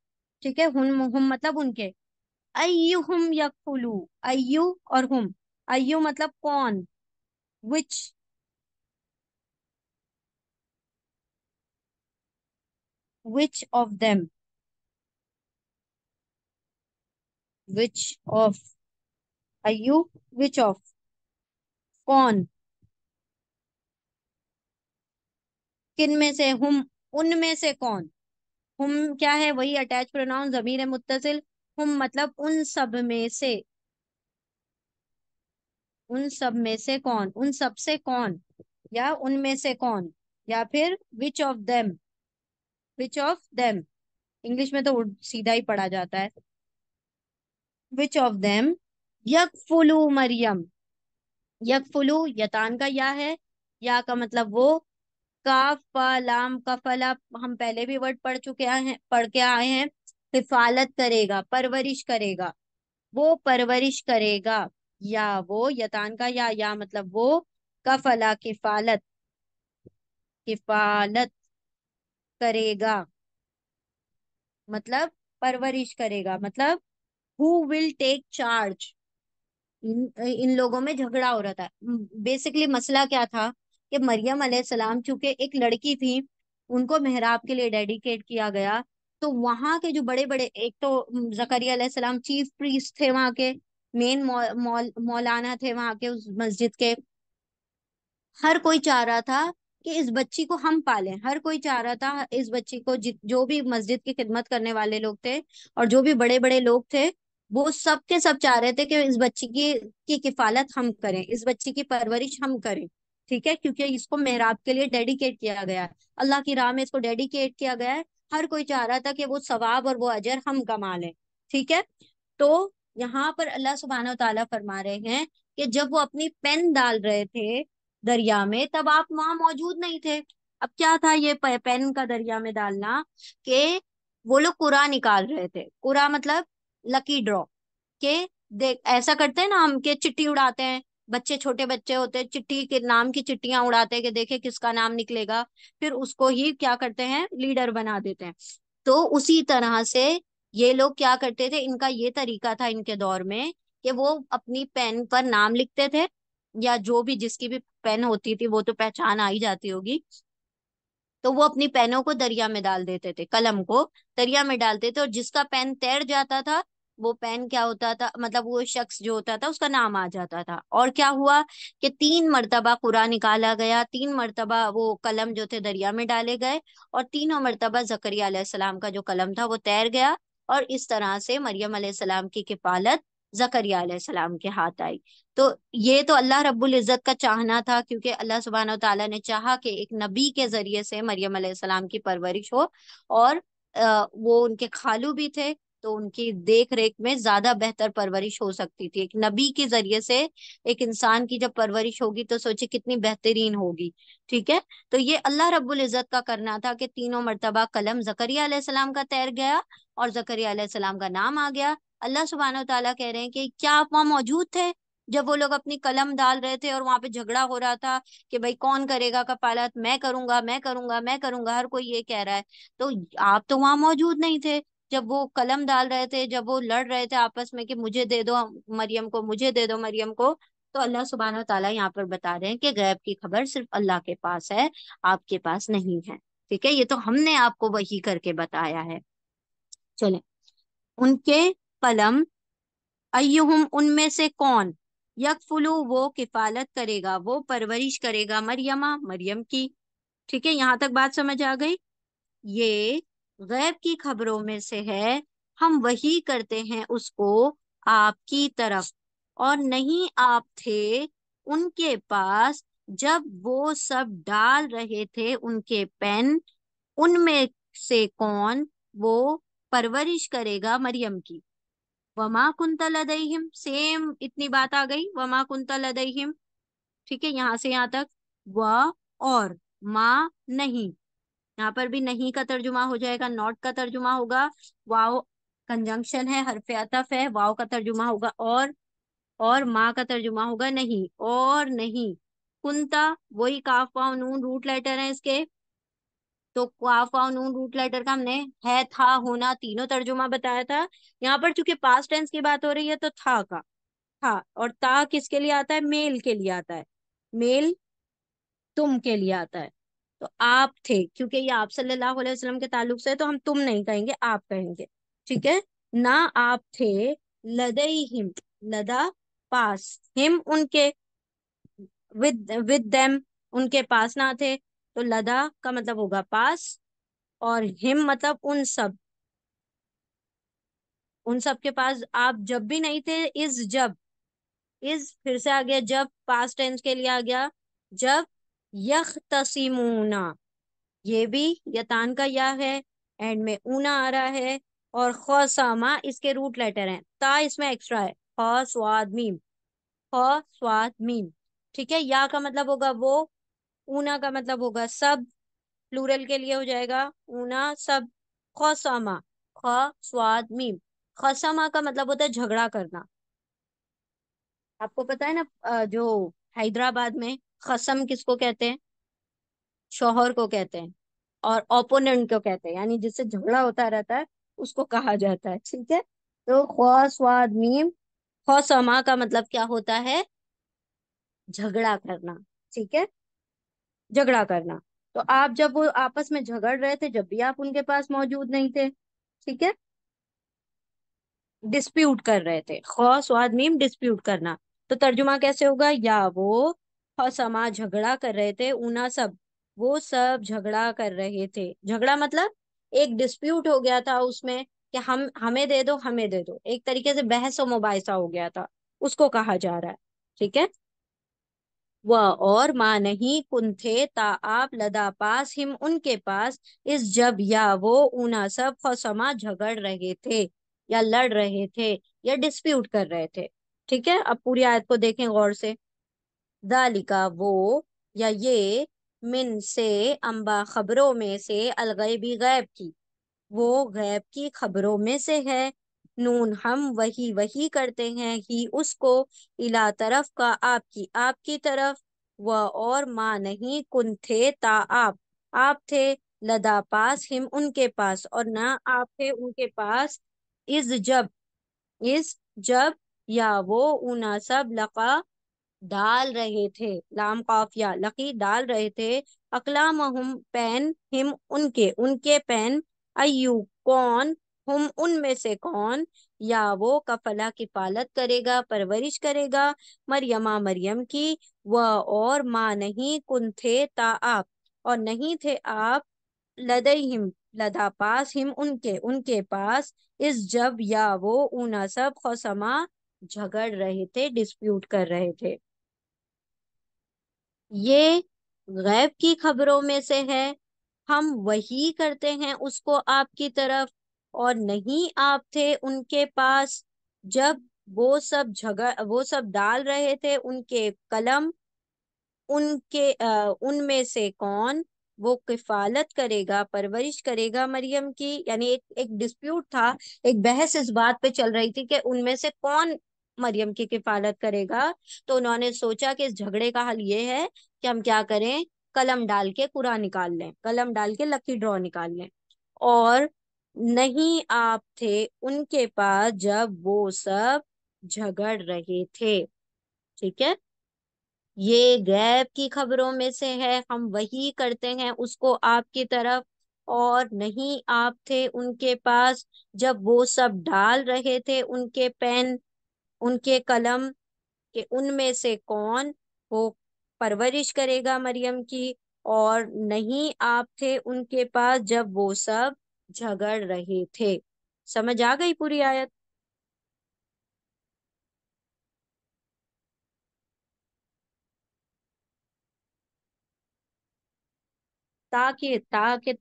ठीक है हम हम मतलब उनके अयु हम यकुलू अयु और हम अयु मतलब कौन which which of them which of are you which of कौन किन में से हम उनमें से कौन हम क्या है वही अटैच प्रोनाउन जमीर है मुत्तसिल हम मतलब उन सब में से उन सब में से कौन उन सब से कौन या उनमें से कौन या फिर which of them which of them English में तो सीधा ही पढ़ा जाता है विच ऑफ देम फुलू मरियम फुलू यतान का या है या का मतलब वो काफ पा लाम का फला हम पहले भी वर्ड पढ़ चुके हैं पढ़ के आए हैं हिफालत करेगा परवरिश करेगा वो परवरिश करेगा या वो यतान का या या मतलब वो कफला किफालत किफालत करेगा मतलब परवरिश करेगा मतलब हु विल टेक चार्ज इन लोगों में झगड़ा हो रहा था बेसिकली मसला क्या था कि मरियम सलाम चूंकि एक लड़की थी उनको मेहराब के लिए डेडिकेट किया गया तो वहां के जो बड़े बड़े एक तो जकरिया सलाम चीफ प्रीस्ट थे वहां के मेन मौलाना थे वहां के उस मस्जिद के हर कोई चाह रहा था कि इस बच्ची को हम पालें हर कोई चाह रहा था इस बच्ची को जो भी मस्जिद की खिदमत करने वाले लोग थे और जो भी बड़े बड़े लोग थे वो सब के सब चाह रहे थे कि इस बच्ची की की किफालत हम करें इस बच्ची की परवरिश हम करें ठीक है क्योंकि इसको मेहराब के लिए डेडिकेट किया गया है अल्लाह की राह में इसको डेडिकेट किया गया है हर कोई चाह रहा था कि वो सवाब और वो अजर हम कमा लें ठीक है तो यहाँ पर अल्लाह सुबहाना तला फरमा रहे हैं कि जब वो अपनी पेन डाल रहे थे दरिया में तब आप वहां मौजूद नहीं थे अब क्या था ये पेन का दरिया में डालना के वो लोग कुरा निकाल रहे थे कुरा मतलब लकी ड्रॉ के देख ऐसा करते हैं ना हम के चिट्ठी उड़ाते हैं बच्चे छोटे बच्चे होते हैं चिट्ठी के नाम की चिट्ठियां उड़ाते हैं कि देखे किसका नाम निकलेगा फिर उसको ही क्या करते हैं लीडर बना देते हैं तो उसी तरह से ये लोग क्या करते थे इनका ये तरीका था इनके दौर में कि वो अपनी पेन पर नाम लिखते थे या जो भी जिसकी भी पेन होती थी वो तो पहचान आ ही जाती होगी तो वो अपनी पेनों को दरिया में डाल देते थे कलम को दरिया में डालते थे और जिसका पेन तैर जाता था वो पेन क्या होता था मतलब वो शख्स जो होता था उसका नाम आ जाता था और क्या हुआ कि तीन मरतबा कुरा निकाला गया तीन मरतबा वो कलम जो थे दरिया में डाले गए और तीनों मरतबा जकरिया का जो कलम था वो तैर गया और इस तरह से मरियम सलाम की किफालत जकरिया सलाम के हाथ आई तो ये तो अल्लाह रब्बुल इज़्ज़त का चाहना था क्योंकि अल्लाह सुबहान तला ने चाहा कि एक नबी के ज़रिए से मरियम सलाम की परवरिश हो और वो उनके खालू भी थे तो उनकी देख रेख में ज्यादा बेहतर परवरिश हो सकती थी एक नबी के जरिए से एक इंसान की जब परवरिश होगी तो सोचे कितनी बेहतरीन होगी ठीक है तो ये अल्लाह रब्बुल इज़्ज़त का करना था कि तीनों मरतबा कलम जकरिया सलाम का तैर गया और जकरिया सलाम का नाम आ गया अल्लाह सुबहान तला कह रहे हैं कि क्या आप वहाँ मौजूद थे जब वो लोग अपनी कलम डाल रहे थे और वहां पे झगड़ा हो रहा था कि भाई कौन करेगा कफालत मैं करूंगा मैं करूंगा मैं करूंगा हर कोई ये कह रहा है तो आप तो वहां मौजूद नहीं थे जब वो कलम डाल रहे थे जब वो लड़ रहे थे आपस में कि मुझे दे दो मरियम को मुझे दे दो मरियम को तो अल्लाह सुबहान तला यहाँ पर बता रहे हैं कि गैब की खबर सिर्फ अल्लाह के पास है आपके पास नहीं है ठीक है ये तो हमने आपको वही करके बताया है चले उनके पलम अयुहम उनमें से कौन यकफुलू वो किफालत करेगा वो परवरिश करेगा मरियमा मरियम की ठीक है यहाँ तक बात समझ आ गई ये गैब की खबरों में से है हम वही करते हैं उसको आपकी तरफ और नहीं आप थे उनके पास जब वो सब डाल रहे थे उनके पेन उनमें से कौन वो परवरिश करेगा मरियम की वमा कुंतल लदईहिम सेम इतनी बात आ गई वमा कुंतल लदईहिम ठीक है यहाँ से यहाँ तक व और माँ नहीं यहाँ पर भी नहीं का तर्जुमा हो जाएगा नॉट का तर्जुमा होगा वाओ कंजंक्शन है हरफे अतफ है वाओ का तर्जुमा होगा और और माँ का तर्जुमा होगा नहीं और नहीं कुंता वही काफ वाओ नून रूट लेटर है इसके तो काफ वाओ नून रूट लेटर का हमने है था होना तीनों तर्जुमा बताया था यहाँ पर चूंकि पास टेंस की बात हो रही है तो था का था और ता किसके लिए आता है मेल के लिए आता है मेल तुम के लिए आता है तो आप थे क्योंकि ये आप सल्लल्लाहु अलैहि वसल्लम के ताल्लुक से है तो हम तुम नहीं कहेंगे आप कहेंगे ठीक है ना आप थे लदई हिम लदा पास हिम उनके विद विद देम उनके पास ना थे तो लदा का मतलब होगा पास और हिम मतलब उन सब उन सब के पास आप जब भी नहीं थे इस जब इस फिर से आ गया जब पास टेंस के लिए आ गया जब यख ये भी यतान का या है एंड में ऊना आ रहा है और खसामा इसके रूट लेटर हैं ता इसमें एक्स्ट्रा है ख स्वाद मीम ख स्वाद मीम ठीक है या का मतलब होगा वो ऊना का मतलब होगा सब प्लूरल के लिए हो जाएगा ऊना सब खसामा ख स्वाद मीम खसमा का मतलब होता है झगड़ा करना आपको पता है ना जो हैदराबाद में खसम किसको कहते हैं शोहर को कहते हैं और ओपोनेंट को कहते हैं यानी जिससे झगड़ा होता रहता है उसको कहा जाता है ठीक है तो ख्वा स्वाद मीम खौसमा का मतलब क्या होता है झगड़ा करना ठीक है झगड़ा करना तो आप जब वो आपस में झगड़ रहे थे जब भी आप उनके पास मौजूद नहीं थे ठीक है डिस्प्यूट कर रहे थे खौस स्वाद मीम डिस्प्यूट करना तो तर्जुमा कैसे होगा या वो समाज झगड़ा कर रहे थे ऊना सब वो सब झगड़ा कर रहे थे झगड़ा मतलब एक डिस्प्यूट हो गया था उसमें कि हम हमें दे दो हमें दे दो एक तरीके से बहस और मुबासा हो गया था उसको कहा जा रहा है ठीक है वह और माँ नहीं कुंथे ता आप लदा पास हिम उनके पास इस जब या वो ऊना सब फसमा झगड़ रहे थे या लड़ रहे थे या डिस्प्यूट कर रहे थे ठीक है अब पूरी आयत को देखें गौर से दालिका वो या ये मिन से अम्बा खबरों में से अलगैबी गैब की वो गैब की खबरों में से है नून हम वही वही करते हैं ही उसको इला तरफ का आपकी आपकी तरफ व और माँ नहीं कुन थे ता आप आप थे लदा पास हिम उनके पास और ना आप थे उनके पास इस जब इस जब या वो उना सब लका डाल रहे थे लाम काफिया लकी डाल रहे थे अकलाम हम पेन हिम उनके उनके पेन अयू कौन हम उनमें से कौन या वो कफला की पालत करेगा परवरिश करेगा मरियमा मरियम की व और माँ नहीं कुन थे ता आप और नहीं थे आप लदई हिम लदा पास हिम उनके उनके पास इस जब या वो ऊना सब खसमा झगड़ रहे थे डिस्प्यूट कर रहे थे ये गैब की खबरों में से है हम वही करते हैं उसको आपकी तरफ और नहीं आप थे उनके पास जब वो सब झगड़ वो सब डाल रहे थे उनके कलम उनके उनमें से कौन वो किफालत करेगा परवरिश करेगा मरियम की यानी एक एक डिस्प्यूट था एक बहस इस बात पे चल रही थी कि उनमें से कौन मरियम की किफालत करेगा तो उन्होंने सोचा कि इस झगड़े का हल ये है कि हम क्या करें कलम डाल के कुरा निकाल लें कलम डाल के लकी ड्रॉ निकाल लें और नहीं आप थे उनके पास जब वो सब झगड़ रहे थे ठीक है ये गैप की खबरों में से है हम वही करते हैं उसको आपकी तरफ और नहीं आप थे उनके पास जब वो सब डाल रहे थे उनके पेन उनके कलम के उनमें से कौन वो परवरिश करेगा मरियम की और नहीं आप थे उनके पास जब वो सब झगड़ रहे थे समझ आ गई पूरी आयत ताकि ताकि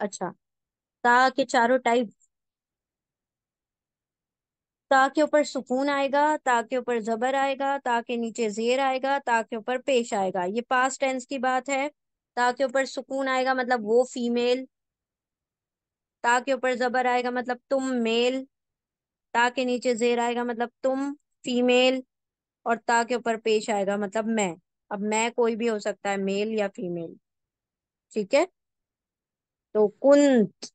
अच्छा ता के चारों टाइप ता के ऊपर सुकून आएगा ताके ऊपर जबर आएगा ताके नीचे जेर आएगा ताके ऊपर पेश आएगा ये पास टेंस की बात है ता के ऊपर सुकून आएगा मतलब वो फीमेल ता के ऊपर जबर आएगा मतलब तुम मेल ता नीचे जेर आएगा मतलब तुम फीमेल और ता के ऊपर पेश आएगा मतलब मैं अब मैं कोई भी हो सकता है मेल या फीमेल ठीक है तो कुंत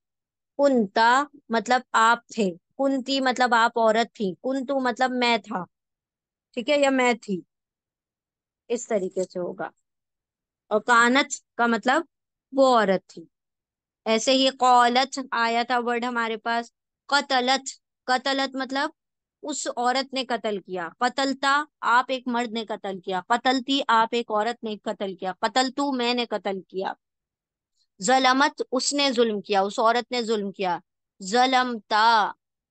कुंता मतलब आप थे कुंती मतलब आप औरत थी कुंतु मतलब मैं था ठीक है या मैं थी इस तरीके से होगा और कानच का मतलब वो औरत थी ऐसे ही कौलत आया था वर्ड हमारे पास कतलत कतलत मतलब उस औरत ने कत्ल किया कतलता आप एक मर्द ने कत्ल किया कतलती आप एक औरत ने कत्ल किया कतल तू मैंने कत्ल किया जलमत उसने जुल्म किया उस औरत ने जुल्म किया जलमता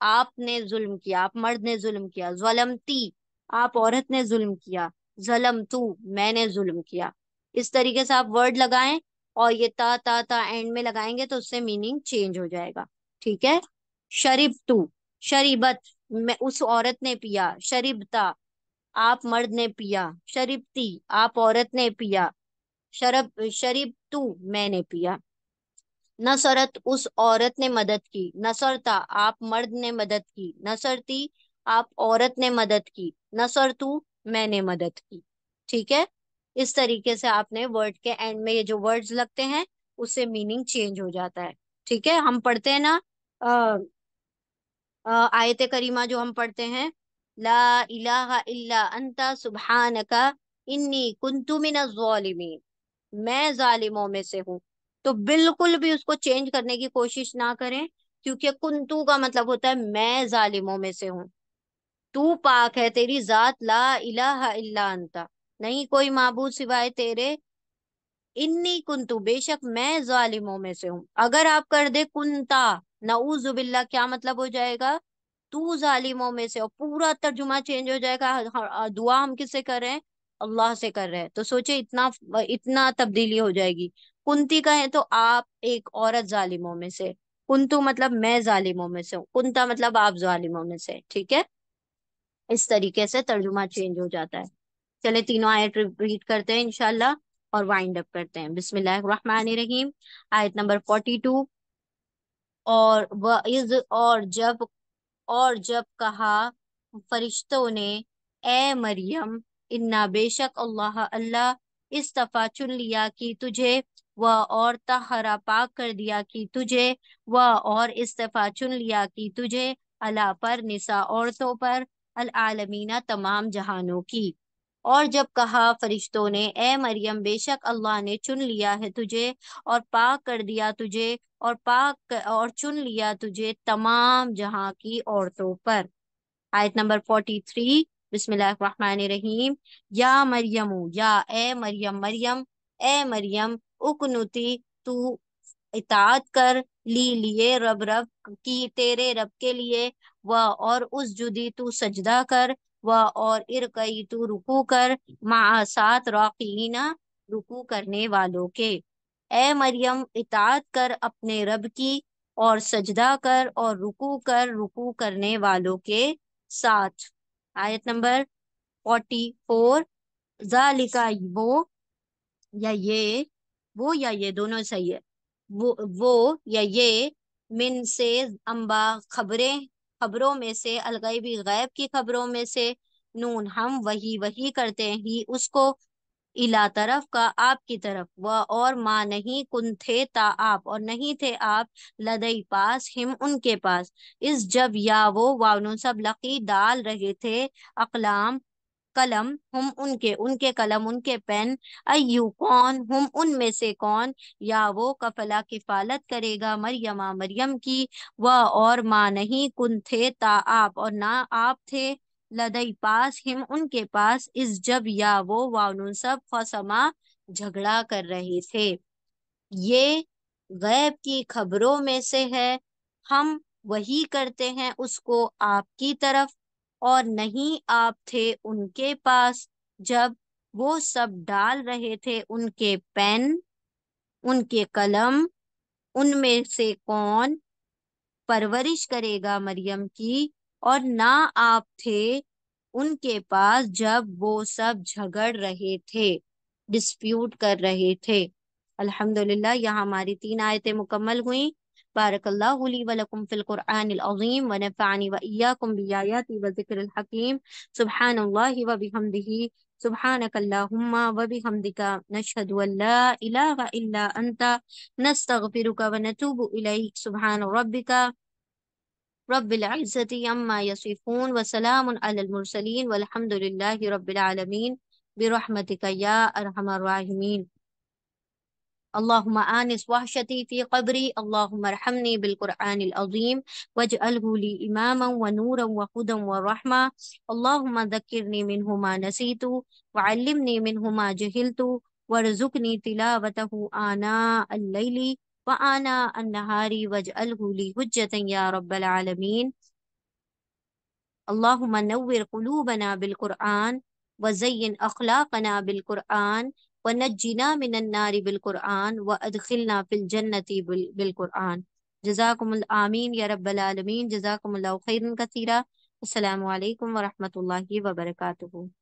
आपने जुल्म किया आप मर्द ने जुल्म किया जलमती आप औरत ने जुल्म किया जलम तू मैंने जुल्म किया इस तरीके से आप वर्ड लगाएं और ये ता ता ता एंड में लगाएंगे तो उससे मीनिंग चेंज हो जाएगा ठीक है शरीब तू शरीबत मैं उस औरत ने पिया शरीबता आप मर्द ने पिया शरीबती आप औरत ने पिया शरब शरीब तू मैंने पिया नसरत उस औरत ने मदद की नसरता आप मर्द ने मदद की नसरती आप औरत ने मदद की तू मैंने मदद की ठीक है इस तरीके से आपने वर्ड के एंड में ये जो वर्ड्स लगते हैं उससे मीनिंग चेंज हो जाता है ठीक है हम पढ़ते हैं ना आयत करीमा जो हम पढ़ते हैं ला इलाहा इल्ला अंता सुबहानका इन्नी कुंतु मिन मैं जालिमों में से हूँ तो बिल्कुल भी उसको चेंज करने की कोशिश ना करें क्योंकि कुंतु का मतलब होता है मैं जालिमों में से हूँ तू पाक है तेरी जात ला इलाहा इल्ला अंता नहीं कोई माबूद सिवाय तेरे इन्नी कुंतु बेशक मैं जालिमों में से हूँ अगर आप कर दे कुंता नऊजुबिल्ला क्या मतलब हो जाएगा तू जालिमों में से और पूरा तर्जुमा चेंज हो जाएगा हाँ, हाँ, दुआ हम किसे कर रहे हैं अल्लाह से कर रहे हैं तो सोचे इतना इतना तब्दीली हो जाएगी कुंती का है तो आप एक औरत जालिमों में से कुंतु मतलब मैं जालिमों में से हूँ कुंता मतलब आप जालिमों में से ठीक है इस तरीके से तर्जुमा चेंज हो जाता है चले तीनों आयत रिपीट करते हैं इनशाला और वाइंड अप करते हैं रहीम आयत नंबर फोर्टी टू और इज और जब और जब कहा फरिश्तों ने ए मरियम इन्ना बेशक अल्लाह अल्लाह इस दफ़ा चुन लिया कि तुझे व और तहरा पाक कर दिया कि तुझे व और इस दफ़ा चुन लिया कि तुझे अला पर निसा औरतों पर आलमीना तमाम जहानों की और जब कहा फरिश्तों ने ए मरियम बेशक अल्लाह ने चुन लिया है तुझे और पाक कर दिया तुझे और पाक और चुन लिया तुझे तमाम जहां की औरतों पर आयत नंबर फोर्टी थ्री बिस्मिल्लाहिर्रहमानिर्रहीम या मरियम या ए मरियम मरियम ए मरियम उकनुती तू इतात कर ली लिए रब रब की तेरे रब के लिए व और उस जुदी तू सजदा कर व और इरकई तू रुकू कर मासात राकीना रुकू करने वालों के ए मरियम इतात कर अपने रब की और सजदा कर और रुकू कर रुकू करने वालों के साथ आयत नंबर फोर्टी फोर जालिका वो या ये वो या ये दोनों सही है वो वो या ये मिन से अम्बा खबरें खबरों में से अलगैबी गैब की खबरों में से नून हम वही वही करते हैं ही उसको इला तरफ का आपकी तरफ व और माँ नहीं कुन थे ता आप और नहीं थे आप लदई पास हिम उनके पास इस जब या वो वावनों सब लकी डाल रहे थे अकलाम कलम हम उनके उनके कलम उनके पेन अयू कौन हम उनमें से कौन या वो कफला किफालत करेगा मरियमा मरियम की वह और माँ नहीं कुन थे ता आप और ना आप थे लदई पास हिम उनके पास इस जब या वो वानुन सब फसमा झगड़ा कर रहे थे ये गैब की खबरों में से है हम वही करते हैं उसको आपकी तरफ और नहीं आप थे उनके पास जब वो सब डाल रहे थे उनके पेन उनके कलम उनमें से कौन परवरिश करेगा मरियम की और ना आप थे उनके पास जब वो सब झगड़ रहे थे डिस्प्यूट कर रहे थे अल्हम्दुलिल्लाह यहाँ हमारी तीन आयतें मुकम्मल हुई बारकल्लाहु ली व लकुम फिल कुरआनिल अजीम व नफअनी व इय्याकुम बि आयाति व जिक्रिल سبحانك اللهم وبحمدك نشهد أن لا إله إلا أنت نستغفرك ونتوب إليك سبحان ربك رب العزة يما يصفون وسلام على المرسلين والحمد لله رب العالمين برحمتك يا أرحم الراحمين اللهم آنس وحشتي في قبري اللهم ارحمني بالقرآن العظيم واجعله لي إماما ونورا وهدى ورحمة اللهم ذكرني منه ما نسيت وعلمني منه ما جهلت وارزقني تلاوته آناء الليل وانا النهار واجعله لي حجة يا رب العالمين اللهم نور قلوبنا بالقرآن وزين أخلاقنا بالقرآن ونجنا من النار بالقرآن وأدخلنا في الجنة بالقرآن جزاكم الآمين يا رب العالمين جزاكم الله خيرا كثيرا السلام عليكم ورحمة الله وبركاته